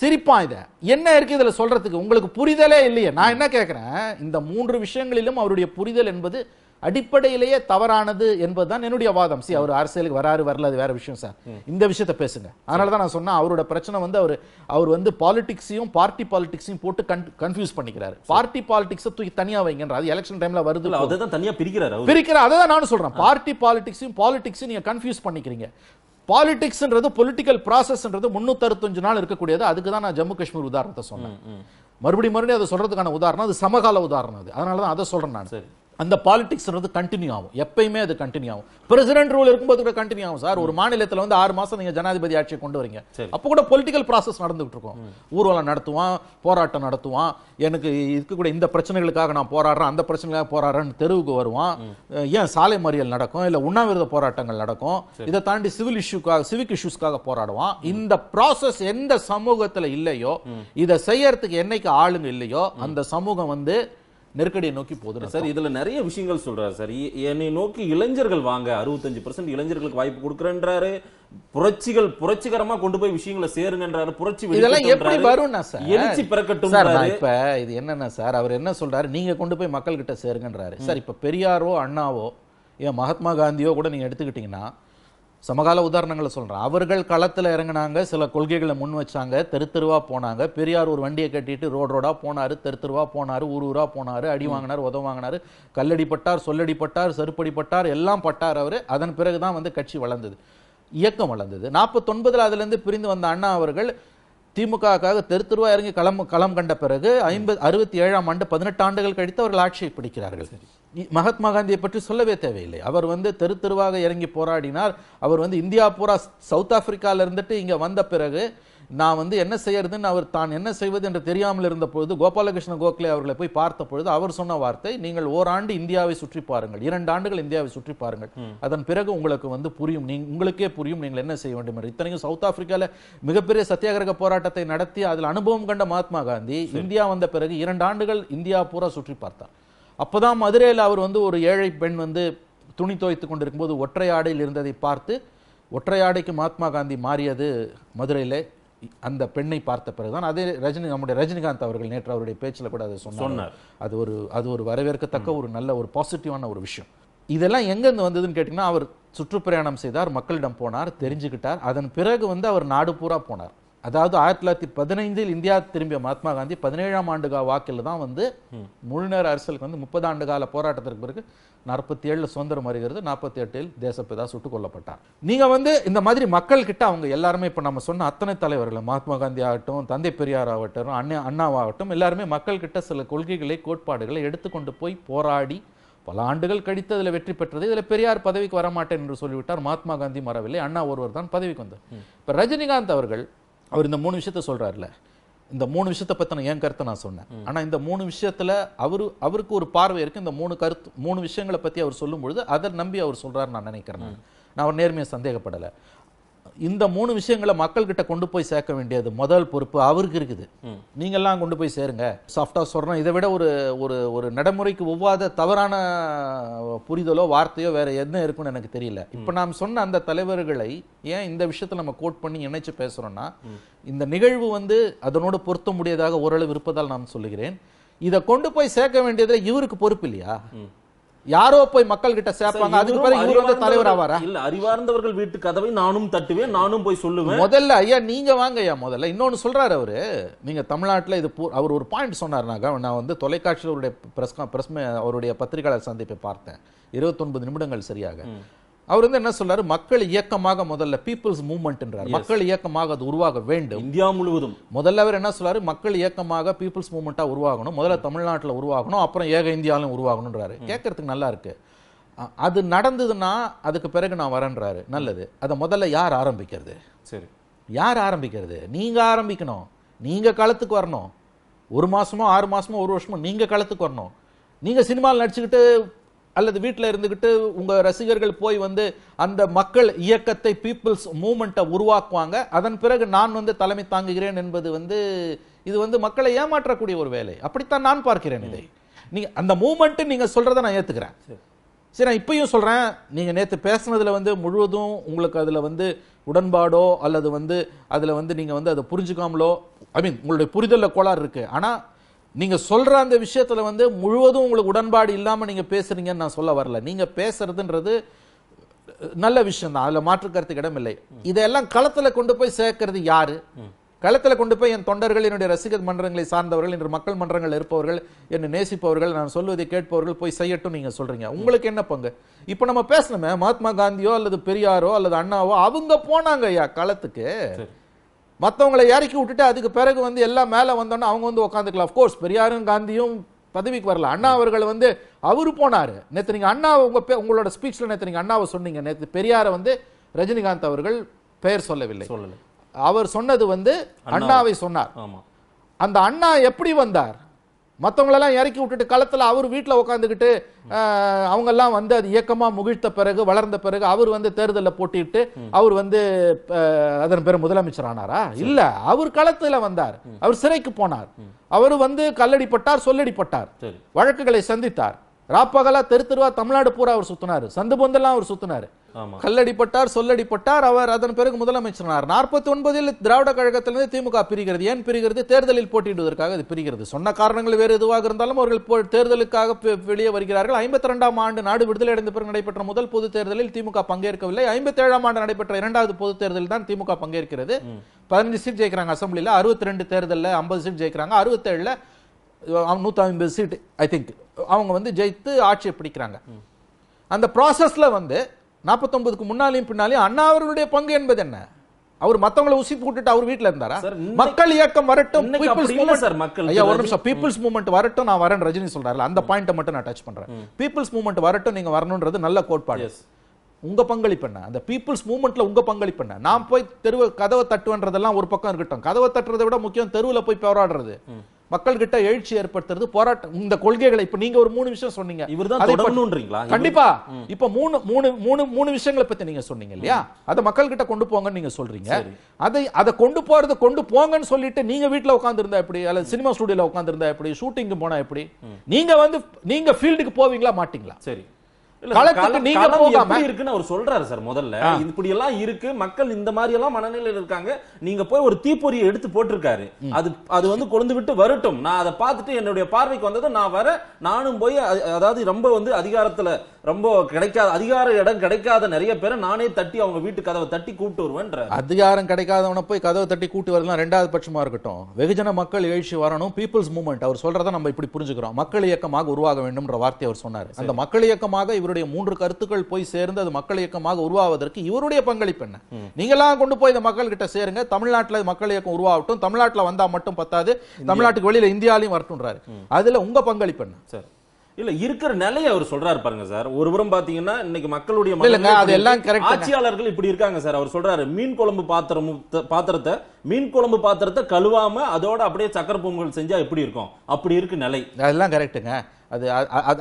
சிரிப்பான் இதை என்ன இருக்கு இதுல சொல்றதுக்கு உங்களுக்கு புரிதலே இல்லையே நான் என்ன கேட்கிறேன் இந்த மூன்று விஷயங்களிலும் அவருடைய புரிதல் என்பது அடிப்படையிலேயே தவறானது என்பதுதான் என்னுடைய வாதம் சி அவர் அரசியலுக்கு வராரு வரல அது வேற விஷயம் சார் இந்த விஷயத்த பேசுங்க அதனால தான் நான் சொன்னேன் அவரோட பிரச்சனை வந்து அவர் அவர் வந்து பாலிடிக்ஸையும் பார்ட்டி பாலிடிக்ஸையும் போட்டு கன்ஃபியூஸ் பண்ணிக்கிறாரு பார்ட்டி பாலிடிக்ஸை தூக்கி தனியா வைங்கன்ற எலெக்ஷன் டைம்ல வருது அதை தான் தனியா பிரிக்கிறாரு பிரிக்கிறார் அதை தான் நானும் சொல்றேன் பார்ட்டி பாலிடிக்ஸையும் பாலிடிக்ஸையும் நீங்க கன்ஃபியூஸ் பண்ணிக்கிறீங்க பாலிடிக்ஸ்ன்றது பொலிட்டிக்கல் ப்ராசஸ்ன்றது முன்னூத்தறுபத்தஞ்சு நாள் இருக்கக்கூடியது அதுக்கு தான் நான் ஜம்மு காஷ்மீர் உதாரணத்தை சொன்னேன் மறுபடியும் மறுபடியும் அதை சொல்றதுக்கான உதாரணம் அது சமகால உதாரணம் அது அதனால தான் அதை சொல்றேன் நான் சரி அந்த வந்து கண்டினியூ ஆகும் எப்பயுமே அது கண்டினியூ ஆகும் பிரசிடென்ட் ரூல் இருக்கும்போது கூட கண்டினியூ ஆகும் சார் ஒரு மாநிலத்தில் வந்து ஆறு மாதம் நீங்கள் ஜனாதிபதி ஆட்சியை கொண்டு வரீங்க அப்போ கூட பொலிட்டிக்கல் ப்ராசஸ் நடந்துகிட்டு இருக்கும் ஊர்வலம் நடத்துவான் போராட்டம் நடத்துவான் எனக்கு இருக்கக்கூடிய இந்த பிரச்சனைகளுக்காக நான் போராடுறேன் அந்த பிரச்சனைக்காக போராடுறேன்னு தெருவுக்கு வருவான் ஏன் சாலை மறியல் நடக்கும் இல்லை உண்ணாவிரத போராட்டங்கள் நடக்கும் இதை தாண்டி சிவில் இஷ்யூக்காக சிவிக் இஷ்யூஸ்க்காக போராடுவான் இந்த ப்ராசஸ் எந்த சமூகத்தில் இல்லையோ இதை செய்யறதுக்கு என்னைக்கு ஆளுங்க இல்லையோ அந்த சமூகம் வந்து நெருக்கடியை நோக்கி போதும் சார் இதுல நிறைய விஷயங்கள் சொல்றாரு சார் என்னை நோக்கி இளைஞர்கள் வாங்க அறுபத்தஞ்சு பர்சன்ட் இளைஞர்களுக்கு வாய்ப்பு கொடுக்குறேன்றாரு புரட்சிகள் புரட்சிகரமா கொண்டு போய் விஷயங்களை சேருங்கன்றாரு புரட்சி இதெல்லாம் எப்படி வரும்னா சார் எழுச்சி பிறக்கட்டும் சார் இப்ப இது என்னன்னா சார் அவர் என்ன சொல்றாரு நீங்க கொண்டு போய் மக்கள் கிட்ட சேருங்கன்றாரு சார் இப்ப பெரியாரோ அண்ணாவோ ஏன் மகாத்மா காந்தியோ கூட நீங்க எடுத்துக்கிட்டீங்கன்னா சமகால உதாரணங்களை சொல்கிறேன் அவர்கள் களத்தில் இறங்கினாங்க சில கொள்கைகளை முன் வச்சாங்க தெரு தெருவாக போனாங்க பெரியார் ஒரு வண்டியை கட்டிட்டு ரோடு ரோடாக போனார் தெரு தெருவாக போனார் ஊர் ஊராக போனார் அடி வாங்கினார் உதவ வாங்கினார் கல்லடிப்பட்டார் சொல்லடிப்பட்டார் செருப்படிப்பட்டார் எல்லாம் பட்டார் அவர் அதன் பிறகு தான் வந்து கட்சி வளர்ந்தது இயக்கம் வளர்ந்தது நாற்பத்தொன்பதில் அதுலேருந்து பிரிந்து வந்த அண்ணா அவர்கள் திமுகவுக்காக தெரு தெருவா இறங்கி களம் களம் கண்ட பிறகு ஐம்பது அறுபத்தி ஏழாம் ஆண்டு பதினெட்டு ஆண்டுகள் கழித்து அவர்கள் ஆட்சியை பிடிக்கிறார்கள் மகாத்மா காந்தியை பற்றி சொல்லவே தேவையில்லை அவர் வந்து தெரு தெருவாக இறங்கி போராடினார் அவர் வந்து இந்தியா பூரா சவுத் ஆப்பிரிக்காவில் இருந்துட்டு இங்கே வந்த பிறகு நான் வந்து என்ன செய்யறதுன்னு அவர் தான் என்ன செய்வது என்று தெரியாமல் இருந்த பொழுது கோபாலகிருஷ்ண கோகலே அவர்களை போய் பார்த்த பொழுது அவர் சொன்ன வார்த்தை நீங்கள் ஓராண்டு இந்தியாவை சுற்றி பாருங்கள் இரண்டு ஆண்டுகள் இந்தியாவை சுற்றி பாருங்கள் அதன் பிறகு உங்களுக்கு வந்து புரியும் நீங்க உங்களுக்கே புரியும் நீங்கள் என்ன செய்ய வேண்டும் என்று இத்தனையும் சவுத் ஆப்பிரிக்கால மிகப்பெரிய சத்தியாகிரக போராட்டத்தை நடத்தி அதில் அனுபவம் கண்ட மகாத்மா காந்தி இந்தியா வந்த பிறகு இரண்டு ஆண்டுகள் இந்தியா பூரா சுற்றி பார்த்தார் அப்போதான் மதுரையில் அவர் வந்து ஒரு ஏழை பெண் வந்து துணி துவைத்து கொண்டிருக்கும்போது ஒற்றை ஆடையில் இருந்ததை பார்த்து ஒற்றையாடைக்கு மகாத்மா காந்தி மாறியது மதுரையிலே அந்த பெண்ணை பார்த்த பிறகுதான் அதே ரஜினி நம்முடைய ரஜினிகாந்த் அவர்கள் நேற்று அவருடைய பேச்சில் கூட அதை சொன்னார் அது ஒரு அது ஒரு வரவேற்கத்தக்க ஒரு நல்ல ஒரு பாசிட்டிவான ஒரு விஷயம் இதெல்லாம் எங்கேருந்து வந்ததுன்னு கேட்டிங்கன்னா அவர் சுற்றுப்பிரயாணம் செய்தார் மக்களிடம் போனார் தெரிஞ்சுக்கிட்டார் அதன் பிறகு வந்து அவர் நாடு பூரா போனார் அதாவது ஆயிரத்தி தொள்ளாயிரத்தி பதினைந்தில் இந்தியா திரும்பிய மகாத்மா காந்தி பதினேழாம் ஆண்டு வாக்கில் தான் வந்து முழுநேர அரசியலுக்கு வந்து முப்பது ஆண்டு கால போராட்டத்திற்கு பிறகு நாற்பத்தி ஏழில் சுதந்திரம் வருகிறது நாற்பத்தி எட்டில் தேசப்பிதா சுட்டுக் கொல்லப்பட்டார் நீங்கள் வந்து இந்த மாதிரி மக்கள் கிட்ட அவங்க எல்லாருமே இப்போ நம்ம சொன்ன அத்தனை தலைவர்கள் மகாத்மா காந்தி ஆகட்டும் தந்தை பெரியார் ஆகட்டும் அண்ணா அண்ணாவாகட்டும் எல்லாருமே மக்கள் கிட்ட சில கொள்கைகளை கோட்பாடுகளை எடுத்துக்கொண்டு போய் போராடி பல ஆண்டுகள் கழித்து அதில் வெற்றி பெற்றது இதில் பெரியார் பதவிக்கு வரமாட்டேன் என்று சொல்லிவிட்டார் மகாத்மா காந்தி வரவில்லை அண்ணா ஒருவர் தான் பதவிக்கு வந்தார் இப்போ ரஜினிகாந்த் அவர்கள் அவர் இந்த மூணு விஷயத்த சொல்றாருல்ல இந்த மூணு விஷயத்தை பற்றின என் கருத்தை நான் சொன்னேன் ஆனால் இந்த மூணு விஷயத்தில் அவரு அவருக்கு ஒரு பார்வை இருக்கு இந்த மூணு கருத்து மூணு விஷயங்களை பற்றி அவர் சொல்லும்பொழுது அதை நம்பி அவர் சொல்கிறார் நான் நினைக்கிறேன் நான் அவர் நேர்மையை சந்தேகப்படலை இந்த மூணு விஷயங்களை கிட்ட கொண்டு போய் சேர்க்க வேண்டியது முதல் பொறுப்பு அவருக்கு இருக்குது எல்லாம் கொண்டு போய் சேருங்க சாஃப்டாக சொல்கிறோம் இதை விட ஒரு ஒரு ஒரு நடைமுறைக்கு ஒவ்வாத தவறான புரிதலோ வார்த்தையோ வேற என்ன இருக்குன்னு எனக்கு தெரியல இப்போ நாம் சொன்ன அந்த தலைவர்களை ஏன் இந்த விஷயத்தை நம்ம கோட் பண்ணி இணைச்சு பேசுறோம்னா இந்த நிகழ்வு வந்து அதனோடு பொருத்த முடியாதாக ஓரளவு இருப்பதால் நான் சொல்லுகிறேன் இதை கொண்டு போய் சேர்க்க வேண்டியதில் இவருக்கு பொறுப்பு இல்லையா யாரோ போய் மக்கள் கிட்ட சேர்ப்பாங்க அதுக்கு பிறகு இவர் வந்து தலைவர் ஆவாரா இல்ல அறிவார்ந்தவர்கள் வீட்டு கதவை நானும் தட்டுவேன் நானும் போய் சொல்லுவேன் முதல்ல ஐயா நீங்க வாங்க ஐயா முதல்ல இன்னொன்னு சொல்றாரு அவரு நீங்க தமிழ்நாட்டுல இது அவர் ஒரு பாயிண்ட் சொன்னார்னாக்க நான் வந்து தொலைக்காட்சியில் அவருடைய பிரஸ் பிரஸ் அவருடைய பத்திரிகையாளர் சந்திப்பை பார்த்தேன் இருபத்தொன்பது நிமிடங்கள் சரியாக அவர் வந்து என்ன சொல்றாரு மக்கள் இயக்கமாக முதல்ல பீப்புள்ஸ் மூவ்மெண்ட்ன்றார் மக்கள் இயக்கமாக அது உருவாக வேண்டும் இந்தியா முழுவதும் முதல்ல அவர் என்ன சொல்றாரு மக்கள் இயக்கமாக பீப்புள்ஸ் மூவ்மெண்ட்டா உருவாகணும் முதல்ல தமிழ்நாட்டில் உருவாகணும் அப்புறம் ஏக இந்தியாவிலும் உருவாகணும்ன்றாரு கேட்கறதுக்கு நல்லா இருக்கு அது நடந்ததுன்னா அதுக்கு பிறகு நான் வரேன்றாரு நல்லது அதை முதல்ல யார் ஆரம்பிக்கிறது சரி யார் ஆரம்பிக்கிறது நீங்க ஆரம்பிக்கணும் நீங்க களத்துக்கு வரணும் ஒரு மாசமோ ஆறு மாசமோ ஒரு வருஷமோ நீங்க களத்துக்கு வரணும் நீங்க சினிமாவில் நடிச்சுக்கிட்டு அல்லது வீட்டில் இருந்துக்கிட்டு உங்கள் ரசிகர்கள் போய் வந்து அந்த மக்கள் இயக்கத்தை பீப்புள்ஸ் மூமெண்ட்டை உருவாக்குவாங்க அதன் பிறகு நான் வந்து தலைமை தாங்குகிறேன் என்பது வந்து இது வந்து மக்களை ஏமாற்றக்கூடிய ஒரு வேலை அப்படித்தான் நான் பார்க்கிறேன் இதை நீங்கள் அந்த மூமெண்ட்டு நீங்கள் சொல்கிறத நான் ஏற்றுக்கிறேன் சரி நான் இப்பயும் சொல்கிறேன் நீங்கள் நேற்று பேசுனதில் வந்து முழுவதும் உங்களுக்கு அதில் வந்து உடன்பாடோ அல்லது வந்து அதில் வந்து நீங்கள் வந்து அதை புரிஞ்சுக்காமலோ ஐ மீன் உங்களுடைய புரிதலில் கோளாறு இருக்குது ஆனால் நீங்கள் சொல்கிற அந்த விஷயத்தில் வந்து முழுவதும் உங்களுக்கு உடன்பாடு இல்லாமல் நீங்கள் பேசுகிறீங்கன்னு நான் சொல்ல வரல நீங்கள் பேசுறதுன்றது நல்ல விஷயம் தான் மாற்று மாற்றுக்கருத்துக்கு இடமில்லை இதையெல்லாம் களத்தில் கொண்டு போய் சேர்க்கறது யாரு களத்தில் கொண்டு போய் என் தொண்டர்கள் என்னுடைய ரசிகர் மன்றங்களை சார்ந்தவர்கள் என்று மக்கள் மன்றங்கள் இருப்பவர்கள் என்னை நேசிப்பவர்கள் நான் சொல்வதை கேட்பவர்கள் போய் செய்யட்டும் நீங்கள் சொல்கிறீங்க உங்களுக்கு என்ன பங்கு இப்போ நம்ம பேசணுமே மகாத்மா காந்தியோ அல்லது பெரியாரோ அல்லது அண்ணாவோ அவங்க போனாங்க ஐயா களத்துக்கு மற்றவங்களை இறக்கி விட்டுட்டு அதுக்கு பிறகு வந்து எல்லாம் மேலே வந்தோன்னா அவங்க வந்து உட்காந்துக்கலாம் அஃப்கோர்ஸ் பெரியாரும் காந்தியும் பதவிக்கு வரல அண்ணா அவர்கள் வந்து அவரு போனார் நேற்று நீங்கள் அண்ணா உங்கள் உங்களோட ஸ்பீச்சில் நேற்று நீங்கள் அண்ணாவை சொன்னீங்க நேற்று பெரியாரை வந்து ரஜினிகாந்த் அவர்கள் பெயர் சொல்லவில்லை சொல்லலை அவர் சொன்னது வந்து அண்ணாவை சொன்னார் ஆமாம் அந்த அண்ணா எப்படி வந்தார் மற்றவங்களெல்லாம் இறக்கி விட்டுட்டு களத்தில் அவர் வீட்டில் உட்காந்துக்கிட்டு அவங்கெல்லாம் வந்து அது இயக்கமாக முகிழ்த்த பிறகு வளர்ந்த பிறகு அவர் வந்து தேர்தலில் போட்டிட்டு அவர் வந்து அதன் பேர் முதலமைச்சர் ஆனாரா இல்லை அவர் களத்தில் வந்தார் அவர் சிறைக்கு போனார் அவர் வந்து கல்லடிப்பட்டார் சொல்லடிப்பட்டார் வழக்குகளை சந்தித்தார் ராப்பகலா தெரு தெருவா தமிழ்நாடு பூரா அவர் சுத்தினார் சந்து பொந்தெல்லாம் அவர் சுத்தினார் கல்லடிப்பட்டார் சொல்லடிப்பட்டார் அவர் அதன் பிறகு முதலமைச்சரானார் நாற்பத்தி ஒன்பதில் திராவிட கழகத்திலிருந்து திமுக பிரிகிறது ஏன் பிரிகிறது தேர்தலில் போட்டியிடுவதற்காக இது பிரிகிறது சொன்ன காரணங்கள் வேறு எதுவாக இருந்தாலும் அவர்கள் தேர்தலுக்காக வெளியே வருகிறார்கள் ஐம்பத்தி இரண்டாம் ஆண்டு நாடு விடுதலை அடைந்த பிறகு நடைபெற்ற முதல் பொது தேர்தலில் திமுக பங்கேற்கவில்லை ஐம்பத்தி ஏழாம் ஆண்டு நடைபெற்ற இரண்டாவது பொது தேர்தலில் தான் திமுக பங்கேற்கிறது பதினஞ்சு சீட் ஜெயிக்கிறாங்க அசம்பிளியில் அறுபத்தி ரெண்டு தேர்தலில் ஐம்பது சீட் ஜெயிக்கிறாங்க அறுபத்தேழுல நூற்றி ஐம்பது சீட் ஐ திங்க் அவங்க வந்து ஜெயித்து ஆட்சியை பிடிக்கிறாங்க அந்த ப்ராசஸ்ல வந்து நாற்பத்தொன்பதுக்கு முன்னாலையும் பின்னாலையும் அண்ணா அவர்களுடைய பங்கு என்பது என்ன அவர் மத்தவங்களை உசி போட்டுட்டு அவர் வீட்டுல இருந்தாரா மக்கள் இயக்கம் வரட்டும் பீப்புள்ஸ் மூமெண்ட் ஐயா ஒரு நிமிஷம் பீப்புள்ஸ் மூமெண்ட் வரட்டும் நான் வரேன் ரஜினி சொல்றாரு அந்த பாயிண்ட்டை மட்டும் நான் டச் பண்றேன் பீப்புள்ஸ் மூமெண்ட் வரட்டும் நீங்க வரணும்ன்றது நல்ல கோட்பாடு உங்க பங்களிப்பு என்ன அந்த பீப்புள்ஸ் மூவ்மெண்ட்ல உங்க பங்களிப்பு என்ன நான் போய் தெருவ கதவை தட்டுவேன்றதெல்லாம் ஒரு பக்கம் இருக்கட்டும் கதவை தட்டுறதை விட முக்கியம் தெருவுல போய் போராடுறது மக்கள் கிட்ட எழுச்சி ஏற்படுத்துறது போராட்டம் இந்த கொள்கைகளை இப்ப நீங்க ஒரு மூணு விஷயம் சொன்னீங்க இவர்தான் கண்டிப்பா இப்ப மூணு மூணு மூணு மூணு விஷயங்களை பத்தி நீங்க சொன்னீங்க இல்லையா அதை கிட்ட கொண்டு போங்கன்னு நீங்க சொல்றீங்க அதை அதை கொண்டு போறது கொண்டு போங்கன்னு சொல்லிட்டு நீங்க வீட்டுல உட்கார்ந்து இருந்தா எப்படி அல்லது சினிமா ஸ்டுடியோல உட்கார்ந்து இருந்தா எப்படி ஷூட்டிங் போனா எப்படி நீங்க வந்து நீங்க ஃபீல்டுக்கு போவீங்களா மாட்டீங்களா சரி நீங்க போகாம இருக்குன்னு அவர் சொல்றாரு சார் முதல்ல இப்படி எல்லாம் இருக்கு மக்கள் இந்த மாதிரி எல்லாம் மனநிலையில இருக்காங்க நீங்க போய் ஒரு தீப்பொறியை எடுத்து போட்டிருக்காரு அது அது வந்து கொழுந்து விட்டு வரட்டும் நான் அதை பார்த்துட்டு என்னுடைய பார்வைக்கு வந்ததும் நான் வர நானும் போய் அதாவது ரொம்ப வந்து அதிகாரத்துல ரொம்ப கிடைக்காத அதிகார இடம் கிடைக்காத நிறைய பேரை நானே தட்டி அவங்க வீட்டு கதவை தட்டி கூப்பிட்டு வருவேன் அதிகாரம் கிடைக்காதவன போய் கதவை தட்டி கூட்டு வரலாம் ரெண்டாவது பட்சமா இருக்கட்டும் வெகுஜன மக்கள் எழுச்சி வரணும் பீப்புள்ஸ் மூமெண்ட் அவர் சொல்றதை நம்ம இப்படி புரிஞ்சுக்கிறோம் மக்கள் இயக்கமாக உருவாக வேண்டும்ன்ற வார்த்தை அவர் சொன்னார் அந்த மக்கள் இயக்கமாக இவர் இவருடைய மூன்று கருத்துக்கள் போய் சேர்ந்து அது மக்கள் இயக்கமாக உருவாவதற்கு இவருடைய பங்களிப்பு என்ன நீங்களாம் கொண்டு போய் இந்த மக்கள் கிட்ட சேருங்க தமிழ்நாட்டில் மக்கள் இயக்கம் உருவாகட்டும் தமிழ்நாட்டில் வந்தா மட்டும் பத்தாது தமிழ்நாட்டுக்கு வெளியில இந்தியாலையும் வரட்டும்ன்றாரு அதுல உங்க பங்களிப்பு என்ன சார் இல்ல இருக்கிற நிலையை அவர் சொல்றாரு பாருங்க சார் ஒருபுறம் பாத்தீங்கன்னா இன்னைக்கு மக்களுடைய அதெல்லாம் ஆட்சியாளர்கள் இப்படி இருக்காங்க சார் அவர் சொல்றாரு மீன் குழம்பு பாத்திரம் பாத்திரத்தை மீன் குழம்பு பாத்திரத்தை கழுவாம அதோட அப்படியே சக்கர பொங்கல் செஞ்சா எப்படி இருக்கும் அப்படி இருக்கு நிலை அதெல்லாம் கரெக்டுங்க அது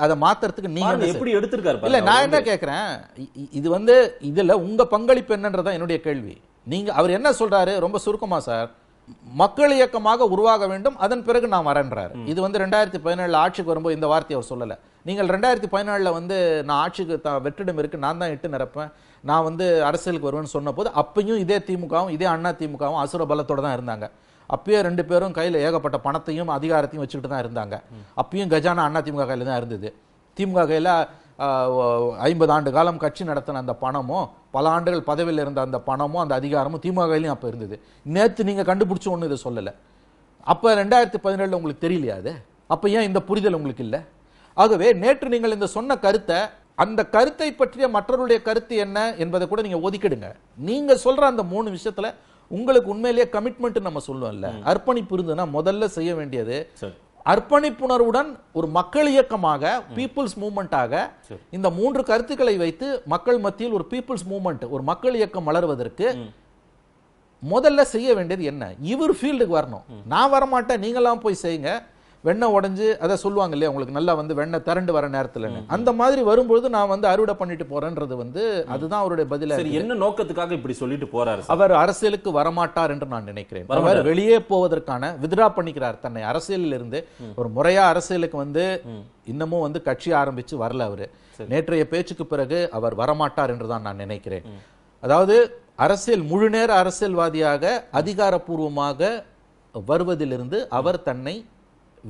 அதை மாத்துறதுக்கு நீங்க எப்படி எடுத்திருக்காரு இல்ல நான் என்ன கேட்கிறேன் இது வந்து இதுல உங்க பங்களிப்பு என்னன்றதான் என்னுடைய கேள்வி நீங்க அவர் என்ன சொல்றாரு ரொம்ப சுருக்கமா சார் மக்கள் இயக்கமாக உருவாக வேண்டும் அதன் பிறகு நான் வரேன்றார் இது வந்து ரெண்டாயிரத்தி பதினேழு ஆட்சிக்கு வரும்போது இந்த வார்த்தையை அவர் சொல்லலை நீங்கள் ரெண்டாயிரத்தி பதினேழில் வந்து நான் ஆட்சிக்கு தான் வெற்றிடம் இருக்குது நான் தான் இட்டு நிரப்பேன் நான் வந்து அரசியலுக்கு வருவேன்னு சொன்ன போது அப்பையும் இதே திமுகவும் இதே அண்ணா திமுகவும் அசுர பலத்தோடு தான் இருந்தாங்க அப்பயே ரெண்டு பேரும் கையில் ஏகப்பட்ட பணத்தையும் அதிகாரத்தையும் வச்சுக்கிட்டு தான் இருந்தாங்க அப்பயும் கஜானா அண்ணா திமுக கையில் தான் இருந்தது திமுக கையில் ஐம்பது ஆண்டு காலம் கட்சி நடத்தின அந்த பணமும் பல ஆண்டுகள் பதவியில் இருந்த அந்த பணமும் அந்த அதிகாரமும் திமுக கையிலையும் அப்போ இருந்தது நேற்று நீங்கள் கண்டுபிடிச்ச ஒன்றும் இதை சொல்லலை அப்போ ரெண்டாயிரத்தி பதினேழில் உங்களுக்கு தெரியலையா அது அப்போ ஏன் இந்த புரிதல் உங்களுக்கு இல்லை ஆகவே நேற்று நீங்கள் இந்த சொன்ன கருத்தை அந்த கருத்தை பற்றிய மற்றவருடைய கருத்து என்ன என்பதை கூட நீங்கள் ஒதுக்கிடுங்க நீங்கள் சொல்கிற அந்த மூணு விஷயத்தில் உங்களுக்கு உண்மையிலேயே கமிட்மெண்ட் நம்ம சொல்லுவோம்ல அர்ப்பணிப்பு இருந்ததுன்னா முதல்ல செய்ய வேண்டியது அர்ப்பணிப்புணர்வுடன் ஒரு மக்கள் இயக்கமாக பீப்புள்ஸ் ஆக இந்த மூன்று கருத்துக்களை வைத்து மக்கள் மத்தியில் ஒரு பீப்புள்ஸ் மூவ்மெண்ட் ஒரு மக்கள் இயக்கம் வளர்வதற்கு முதல்ல செய்ய வேண்டியது என்ன இவர் ஃபீல்டுக்கு வரணும் நான் வரமாட்டேன் நீங்களாம் போய் செய்யுங்க வெண்ணெய் உடஞ்சி அதை சொல்லுவாங்க இல்லையா உங்களுக்கு நல்லா வந்து வெண்ணெய் திரண்டு வர நேரத்தில் அந்த மாதிரி வரும்பொழுது நான் வந்து அறுவடை பண்ணிட்டு போறேன்றது வந்து அதுதான் அவருடைய பதில என்ன நோக்கத்துக்காக இப்படி சொல்லிட்டு போறாரு அவர் அரசியலுக்கு வரமாட்டார் என்று நான் நினைக்கிறேன் அவர் வெளியே போவதற்கான வித்ரா பண்ணிக்கிறார் தன்னை அரசியலில் இருந்து ஒரு முறையா அரசியலுக்கு வந்து இன்னமும் வந்து கட்சி ஆரம்பிச்சு வரல அவரு நேற்றைய பேச்சுக்கு பிறகு அவர் வரமாட்டார் என்றுதான் நான் நினைக்கிறேன் அதாவது அரசியல் முழு நேர அரசியல்வாதியாக அதிகாரப்பூர்வமாக வருவதிலிருந்து அவர் தன்னை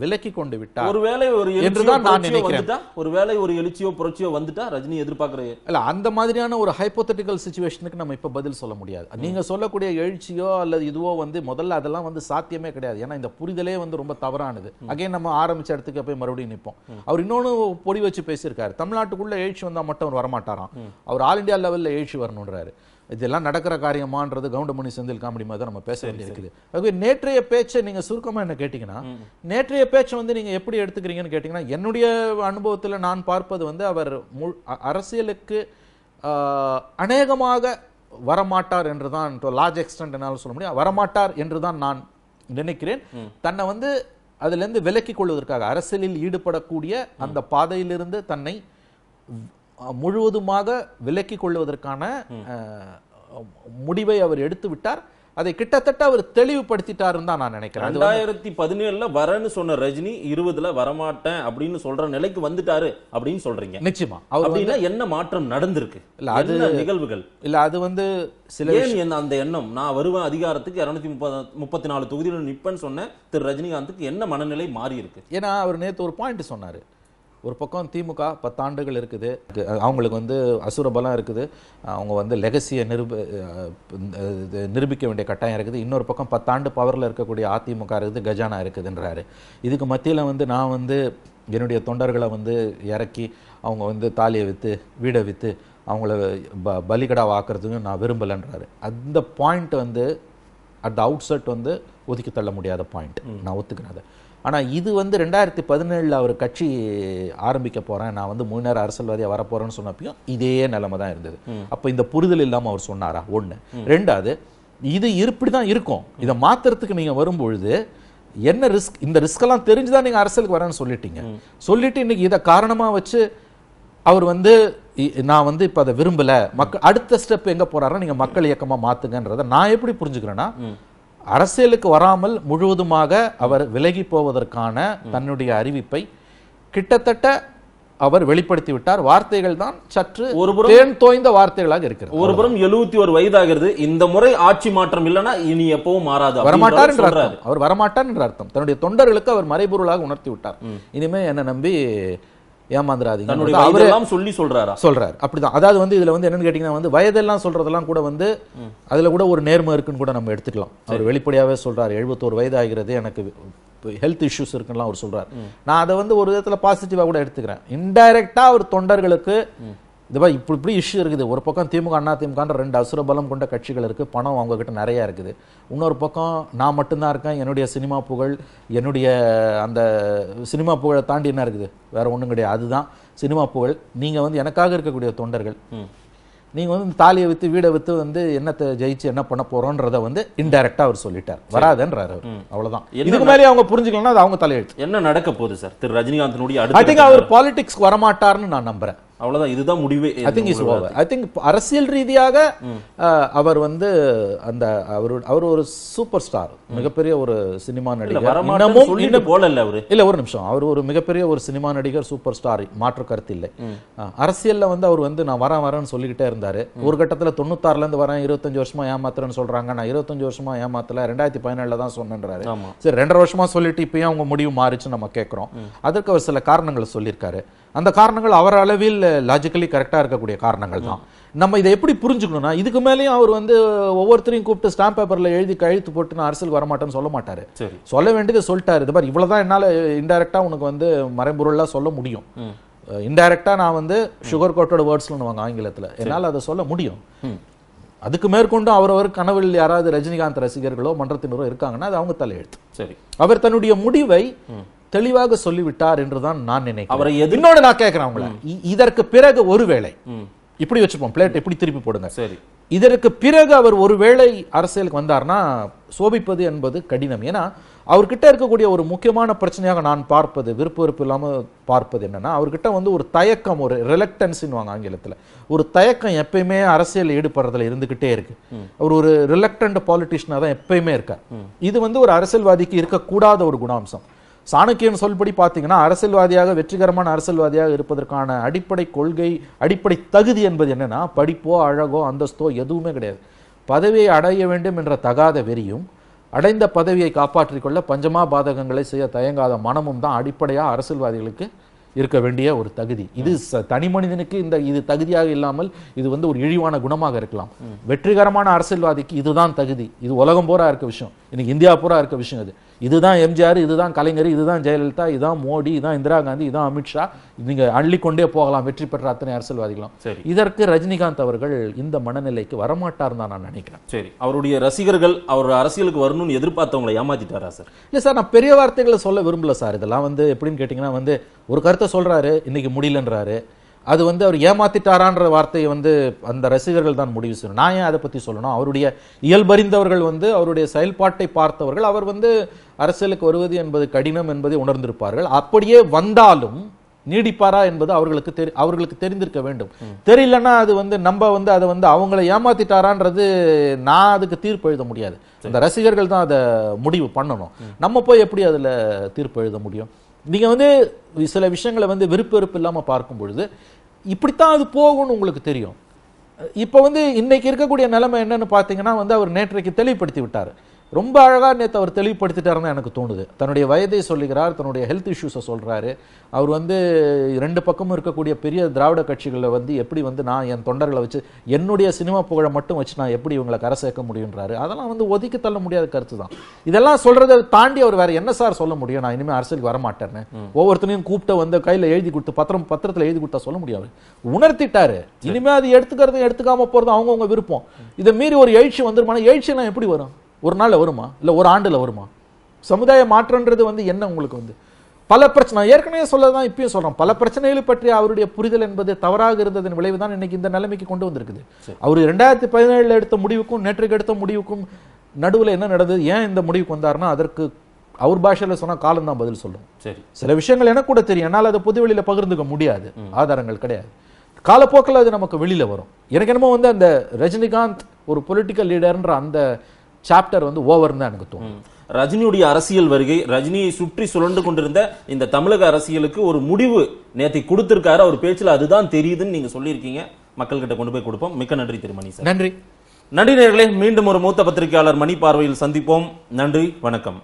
விலக்கி கொண்டு விட்டார் ஒருவேளை ஒரு என்றுதான் நான் நினைக்கிறேன் ஒருவேளை ஒரு எழுச்சியோ புரட்சியோ வந்துட்டா ரஜினி எதிர்பார்க்கிற இல்ல அந்த மாதிரியான ஒரு ஹைப்போத்தட்டிக்கல் சுச்சுவேஷனுக்கு நம்ம இப்ப பதில் சொல்ல முடியாது நீங்க சொல்லக்கூடிய எழுச்சியோ அல்லது இதுவோ வந்து முதல்ல அதெல்லாம் வந்து சாத்தியமே கிடையாது ஏன்னா இந்த புரிதலே வந்து ரொம்ப தவறானது அகைன் நம்ம ஆரம்பிச்ச இடத்துக்கு போய் மறுபடியும் நிற்போம் அவர் இன்னொன்னு பொடி வச்சு பேசியிருக்காரு தமிழ்நாட்டுக்குள்ள எழுச்சி வந்தா மட்டும் அவர் வரமாட்டாராம் அவர் ஆல் இண்டியா லெவல்ல எழுச்சி வரணுன்றாரு இதெல்லாம் நடக்கிற காரியமான்றது கவுண்டமணி செந்தில் காமெடி மாதிரி தான் நம்ம பேச வேண்டியிருக்குது அதுவே நேற்றைய பேச்சை நீங்கள் சுருக்கமாக என்ன கேட்டிங்கன்னா நேற்றைய பேச்சை வந்து நீங்கள் எப்படி எடுத்துக்கிறீங்கன்னு கேட்டிங்கன்னா என்னுடைய அனுபவத்தில் நான் பார்ப்பது வந்து அவர் முழு அரசியலுக்கு அநேகமாக வரமாட்டார் என்று தான் லார்ஜ் எக்ஸ்டென்ட் என்னால் சொல்ல முடியும் வரமாட்டார் என்று தான் நான் நினைக்கிறேன் தன்னை வந்து அதுலேருந்து விலக்கிக் கொள்வதற்காக அரசியலில் ஈடுபடக்கூடிய அந்த பாதையிலிருந்து தன்னை முழுவதுமாக விலக்கி கொள்வதற்கான முடிவை அவர் எடுத்து விட்டார் அதை கிட்டத்தட்ட அவர் தெளிவுபடுத்திட்டாருன்னு தான் நான் நினைக்கிறேன் ரெண்டாயிரத்தி பதினேழுல வரன்னு சொன்ன ரஜினி இருபதுல வரமாட்டேன் அப்படின்னு சொல்ற நிலைக்கு வந்துட்டாரு அப்படின்னு சொல்றீங்க நிச்சயமா அப்படின்னா என்ன மாற்றம் நடந்திருக்கு இல்ல அது நிகழ்வுகள் இல்ல அது வந்து சில என்ன அந்த எண்ணம் நான் வருவேன் அதிகாரத்துக்கு இருநூத்தி முப்பது முப்பத்தி நாலு தொகுதியில் நிற்பேன்னு சொன்னேன் திரு ரஜினிகாந்துக்கு என்ன மனநிலை மாறி இருக்கு ஏன்னா அவர் நேற்று ஒரு பாயிண்ட் சொன்னாரு ஒரு பக்கம் திமுக பத்தாண்டுகள் இருக்குது அவங்களுக்கு வந்து அசுரபலம் இருக்குது அவங்க வந்து லெகசியை நிரூப நிரூபிக்க வேண்டிய கட்டாயம் இருக்குது இன்னொரு பக்கம் பத்தாண்டு பவரில் இருக்கக்கூடிய அதிமுக இருக்குது கஜானா இருக்குதுன்றாரு இதுக்கு மத்தியில் வந்து நான் வந்து என்னுடைய தொண்டர்களை வந்து இறக்கி அவங்க வந்து தாலியை விற்று வீடை விற்று அவங்கள ப வாக்குறதுக்கும் நான் விரும்பலைன்றாரு அந்த பாயிண்ட் வந்து அட் த அவுட் செட் வந்து ஒதுக்கி தள்ள முடியாத பாயிண்ட் நான் ஒத்துக்கிறேன் அதை ஆனால் இது வந்து ரெண்டாயிரத்தி பதினேழில் அவர் கட்சி ஆரம்பிக்க போகிறேன் நான் வந்து முன்னர் அரசியல்வாதியாக வரப்போகிறேன்னு சொன்னப்பையும் இதே நிலைமை தான் இருந்தது அப்போ இந்த புரிதல் இல்லாமல் அவர் சொன்னாரா ஒன்று ரெண்டாவது இது இருப்படி தான் இருக்கும் இதை மாற்றுறதுக்கு நீங்கள் வரும்பொழுது என்ன ரிஸ்க் இந்த ரிஸ்கெல்லாம் தெரிஞ்சு தான் நீங்கள் அரசியலுக்கு வரேன்னு சொல்லிட்டீங்க சொல்லிட்டு இன்னைக்கு இதை காரணமாக வச்சு அவர் வந்து நான் வந்து இப்போ அதை விரும்பலை மக்கள் அடுத்த ஸ்டெப் எங்கே போகிறாரோ நீங்கள் மக்கள் இயக்கமாக மாற்றுங்கன்றதை நான் எப்படி புரிஞ்சுக்கிறேன்னா அரசியலுக்கு வராமல் முழுவதுமாக அவர் விலகி போவதற்கான தன்னுடைய அறிவிப்பை கிட்டத்தட்ட அவர் வெளிப்படுத்தி விட்டார் வார்த்தைகள் தான் சற்று ஒரு புறம் தேன் தோய்ந்த வார்த்தைகளாக இருக்கிறது ஒரு புறம் எழுபத்தி ஒரு வயதாகிறது இந்த முறை ஆட்சி மாற்றம் இல்லைன்னா இனி எப்பவும் மாறாது வரமாட்டார் என்று அர்த்தம் அவர் வரமாட்டார் என்ற அர்த்தம் தன்னுடைய தொண்டர்களுக்கு அவர் மறைபொருளாக உணர்த்தி விட்டார் இனிமே என்ன நம்பி ஏமாந்துடாதீங்க அவரே சொல்லி சொல்றாரு சொல்றாரு அப்படிதான் அதாவது வந்து இதுல வந்து என்னன்னு கேட்டீங்கன்னா வந்து வயதெல்லாம் சொல்றதெல்லாம் கூட வந்து அதுல கூட ஒரு நேர்மை இருக்குன்னு கூட நம்ம எடுத்துக்கலாம் அவர் வெளிப்படையாவே சொல்றாரு எழுபத்தோரு வயது ஆகிறது எனக்கு ஹெல்த் இஷ்யூஸ் இருக்குன்னுலாம் அவர் சொல்றாரு நான் அதை வந்து ஒரு விதத்துல பாசிட்டிவா கூட எடுத்துக்கிறேன் இன்டைரக்டா அவர் தொண்டர்களுக்கு இதுவா இப்படி இப்படி இஷ்யூ இருக்குது ஒரு பக்கம் திமுக அண்ணா திமுகன்ற ரெண்டு அசுர பலம் கொண்ட கட்சிகள் இருக்குது பணம் அவங்கக்கிட்ட நிறையா இருக்குது இன்னொரு பக்கம் நான் மட்டும்தான் இருக்கேன் என்னுடைய சினிமா புகழ் என்னுடைய அந்த சினிமா புகழை தாண்டி என்ன இருக்குது வேறு ஒன்றும் கிடையாது அதுதான் சினிமா புகழ் நீங்கள் வந்து எனக்காக இருக்கக்கூடிய தொண்டர்கள் நீங்கள் வந்து தாலியை விற்று வீடை விற்று வந்து என்னத்தை ஜெயிச்சு என்ன பண்ண போகிறோன்றதை வந்து இன்டெரக்டாக அவர் சொல்லிட்டார் வராதுன்றார் அவர் அவ்வளோதான் இதுக்கு மேலே அவங்க புரிஞ்சுக்கலாம் அது அவங்க தலையெழுத்து என்ன நடக்க போகுது சார் திரு ரஜினிகாந்தனுடைய ஐ அவர் பாலிடிக்ஸ் வரமாட்டார்னு நான் நம்புகிறேன் அவ்வளவுதான் இதுதான் முடிவே I think is over I think அரசியல் ரீதியாக அவர் வந்து அந்த அவர் அவர் ஒரு சூப்பர் ஸ்டார் மிகப்பெரிய ஒரு சினிமா நடிகர் இன்னமும் போல இல்ல அவரு இல்ல ஒரு நிமிஷம் அவர் ஒரு மிகப்பெரிய ஒரு சினிமா நடிகர் சூப்பர் ஸ்டார் மாற்று கருத்து இல்லை அரசியல்ல வந்து அவர் வந்து நான் வரேன் வரேன்னு சொல்லிக்கிட்டே இருந்தாரு ஒரு கட்டத்துல தொண்ணூத்தாறுல இருந்து வரேன் இருபத்தஞ்சு வருஷமா ஏமாத்துறேன்னு சொல்றாங்க நான் இருபத்தஞ்சு வருஷமா ஏமாத்தல ரெண்டாயிரத்தி பதினேழுல தான் சொன்னாரு சரி ரெண்டரை வருஷமா சொல்லிட்டு இப்பயும் அவங்க முடிவு மாறிச்சு நம்ம கேட்கிறோம் அதற்கு அவர் சில காரணங்களை சொல்லியிருக்காரு அந்த காரணங்கள் அவர் அளவில் லாஜிக்கலி கரெக்டாக இருக்கக்கூடிய காரணங்கள் தான் நம்ம இதை எப்படி புரிஞ்சுக்கணும்னா இதுக்கு மேலேயும் அவர் வந்து ஒவ்வொருத்தரையும் கூப்பிட்டு ஸ்டாம்ப் பேப்பரில் எழுதி கழுத்து போட்டு நான் அரசியல் வரமாட்டேன்னு சொல்ல மாட்டார் சொல்ல வேண்டியது சொல்லிட்டாரு இது மாதிரி தான் என்னால் இன்டெரக்டாக உனக்கு வந்து மறைபொருளாக சொல்ல முடியும் இன்டெரக்டாக நான் வந்து சுகர் கோட்டோட வாங்க ஆங்கிலத்தில் என்னால் அதை சொல்ல முடியும் அதுக்கு மேற்கொண்டு அவரவர் கனவில் யாராவது ரஜினிகாந்த் ரசிகர்களோ மன்றத்தினரோ இருக்காங்கன்னா அது அவங்க தலையெழுத்து சரி அவர் தன்னுடைய முடிவை தெளிவாக சொல்லிவிட்டார் என்றுதான் நான் நினைக்கிறேன் அவரை என்னோட நான் கேட்கிறேன் அவங்கள இதற்கு பிறகு ஒருவேளை இப்படி வச்சுப்போம் பிளேட் எப்படி திருப்பி போடுங்க சரி இதற்கு பிறகு அவர் ஒருவேளை அரசியலுக்கு வந்தார்னா சோபிப்பது என்பது கடினம் ஏன்னா அவர்கிட்ட இருக்கக்கூடிய ஒரு முக்கியமான பிரச்சனையாக நான் பார்ப்பது விருப்ப விருப்பம் இல்லாமல் பார்ப்பது என்னன்னா அவர்கிட்ட வந்து ஒரு தயக்கம் ஒரு ரிலக்டன்ஸ்ன்னு வாங்க ஆங்கிலத்தில் ஒரு தயக்கம் எப்பயுமே அரசியல் ஈடுபடுறதுல இருந்துகிட்டே இருக்கு அவர் ஒரு ரிலக்டன்ட் பாலிட்டிஷியனாக தான் எப்பயுமே இருக்கார் இது வந்து ஒரு அரசியல்வாதிக்கு இருக்கக்கூடாத ஒரு குணாம்சம் சாணக்கியன் சொல்படி பார்த்தீங்கன்னா அரசியல்வாதியாக வெற்றிகரமான அரசியல்வாதியாக இருப்பதற்கான அடிப்படை கொள்கை அடிப்படை தகுதி என்பது என்னென்னா படிப்போ அழகோ அந்தஸ்தோ எதுவுமே கிடையாது பதவியை அடைய வேண்டும் என்ற தகாத வெறியும் அடைந்த பதவியை காப்பாற்றிக்கொள்ள பஞ்சமா பாதகங்களை செய்ய தயங்காத மனமும் தான் அடிப்படையாக அரசியல்வாதிகளுக்கு இருக்க வேண்டிய ஒரு தகுதி இது தனி மனிதனுக்கு இந்த இது தகுதியாக இல்லாமல் இது வந்து ஒரு இழிவான குணமாக இருக்கலாம் வெற்றிகரமான அரசியல்வாதிக்கு இதுதான் தகுதி இது உலகம் பூரா இருக்க விஷயம் இன்னைக்கு இந்தியா பூரா இருக்க விஷயம் அது இதுதான் எம்ஜிஆர் இதுதான் கலைஞர் இதுதான் ஜெயலலிதா இதுதான் மோடி இதுதான் இந்திரா காந்தி இதான் அமித்ஷா நீங்கள் அள்ளிக்கொண்டே போகலாம் வெற்றி பெற்ற அத்தனை அரசியல்வாதிகளும் சரி இதற்கு ரஜினிகாந்த் அவர்கள் இந்த மனநிலைக்கு வரமாட்டார் தான் நான் நினைக்கிறேன் சரி அவருடைய ரசிகர்கள் அவர் அரசியலுக்கு வரணும்னு எதிர்பார்த்தவங்களை ஏமாத்திட்டாரா சார் இல்லை சார் நான் பெரிய வார்த்தைகளை சொல்ல விரும்பல சார் இதெல்லாம் வந்து எப்படின்னு கேட்டிங்கன்னா வந்து ஒரு கருத்தை சொல்கிறாரு இன்னைக்கு முடியலன்றாரு அது வந்து அவர் ஏமாத்திட்டாரான்ற வார்த்தையை வந்து அந்த ரசிகர்கள் தான் முடிவு செய்யணும் நான் ஏன் அதை பற்றி சொல்லணும் அவருடைய இயல்பறிந்தவர்கள் வந்து அவருடைய செயல்பாட்டை பார்த்தவர்கள் அவர் வந்து அரசியலுக்கு வருவது என்பது கடினம் என்பதை உணர்ந்திருப்பார்கள் அப்படியே வந்தாலும் நீடிப்பாரா என்பது அவர்களுக்கு தெரி அவர்களுக்கு தெரிந்திருக்க வேண்டும் தெரியலன்னா அது வந்து நம்ம வந்து அதை வந்து அவங்கள ஏமாத்திட்டாரான்றது நான் அதுக்கு தீர்ப்பு எழுத முடியாது அந்த ரசிகர்கள் தான் அதை முடிவு பண்ணணும் நம்ம போய் எப்படி அதில் தீர்ப்பு எழுத முடியும் நீங்கள் வந்து சில விஷயங்களை வந்து விருப்ப வெறுப்பு இல்லாமல் பார்க்கும் பொழுது இப்படித்தான் அது போகும்னு உங்களுக்கு தெரியும் இப்போ வந்து இன்றைக்கி இருக்கக்கூடிய நிலைமை என்னென்னு பார்த்தீங்கன்னா வந்து அவர் நேற்றைக்கு தெளிவுபடுத்தி விட்டார் ரொம்ப அழகாக நேற்று அவர் தெளிவுபடுத்திட்டாருன்னு எனக்கு தோணுது தன்னுடைய வயதை சொல்லுகிறார் தன்னுடைய ஹெல்த் இஷ்யூஸை சொல்கிறாரு அவர் வந்து ரெண்டு பக்கமும் இருக்கக்கூடிய பெரிய திராவிட கட்சிகளில் வந்து எப்படி வந்து நான் என் தொண்டர்களை வச்சு என்னுடைய சினிமா புகழை மட்டும் வச்சு நான் எப்படி இவங்களை கரை சேர்க்க முடியுன்றாரு அதெல்லாம் வந்து ஒதுக்கி தள்ள முடியாத கருத்து தான் இதெல்லாம் சொல்கிறத தாண்டி அவர் வேறு என்ன சார் சொல்ல முடியும் நான் இனிமேல் அரசியலுக்கு வரமாட்டேன்னு ஒவ்வொருத்தனையும் கூப்பிட்ட வந்து கையில் எழுதி கொடுத்து பத்திரம் பத்திரத்தில் எழுதி கொடுத்தா சொல்ல முடியாது உணர்த்திட்டாரு இனிமேல் அது எடுத்துக்கிறது எடுத்துக்காமல் போகிறது அவங்கவுங்க விருப்பம் இதை மீறி ஒரு எழுச்சி வந்துருமானா எழுச்சியெல்லாம் எப்படி வரும் ஒரு நாளில் வருமா இல்லை ஒரு ஆண்டில் வருமா சமுதாய மாற்றன்றது வந்து என்ன உங்களுக்கு வந்து பல பிரச்சனை ஏற்கனவே சொல்ல தான் இப்பயும் சொல்கிறோம் பல பிரச்சனைகள் பற்றி அவருடைய புரிதல் என்பது தவறாக இருந்ததன் விளைவு தான் இன்னைக்கு இந்த நிலைமைக்கு கொண்டு வந்திருக்குது அவர் ரெண்டாயிரத்தி பதினேழில் எடுத்த முடிவுக்கும் நேற்றுக்கு எடுத்த முடிவுக்கும் நடுவில் என்ன நடந்தது ஏன் இந்த முடிவுக்கு வந்தார்னா அதற்கு அவர் பாஷையில் சொன்னால் காலம் தான் பதில் சொல்லும் சரி சில விஷயங்கள் எனக்கு கூட தெரியும் என்னால் அதை வெளியில் பகிர்ந்துக்க முடியாது ஆதாரங்கள் கிடையாது காலப்போக்கில் அது நமக்கு வெளியில் வரும் எனக்கு என்னமோ வந்து அந்த ரஜினிகாந்த் ஒரு பொலிட்டிக்கல் லீடர்ன்ற அந்த சாப்டர் வந்து ஓவர்னு தான் எனக்கு தோணும் ரஜினியுடைய அரசியல் வருகை ரஜினியை சுற்றி சுழண்டு கொண்டிருந்த இந்த தமிழக அரசியலுக்கு ஒரு முடிவு நேற்றை கொடுத்திருக்காரு அவர் பேச்சில் அதுதான் தெரியுதுன்னு நீங்க சொல்லியிருக்கீங்க மக்கள்கிட்ட கொண்டு போய் கொடுப்போம் மிக்க நன்றி திருமணி சார் நன்றி நன்றி நேர்களே மீண்டும் ஒரு மூத்த பத்திரிகையாளர் மணி பார்வையில் சந்திப்போம் நன்றி வணக்கம்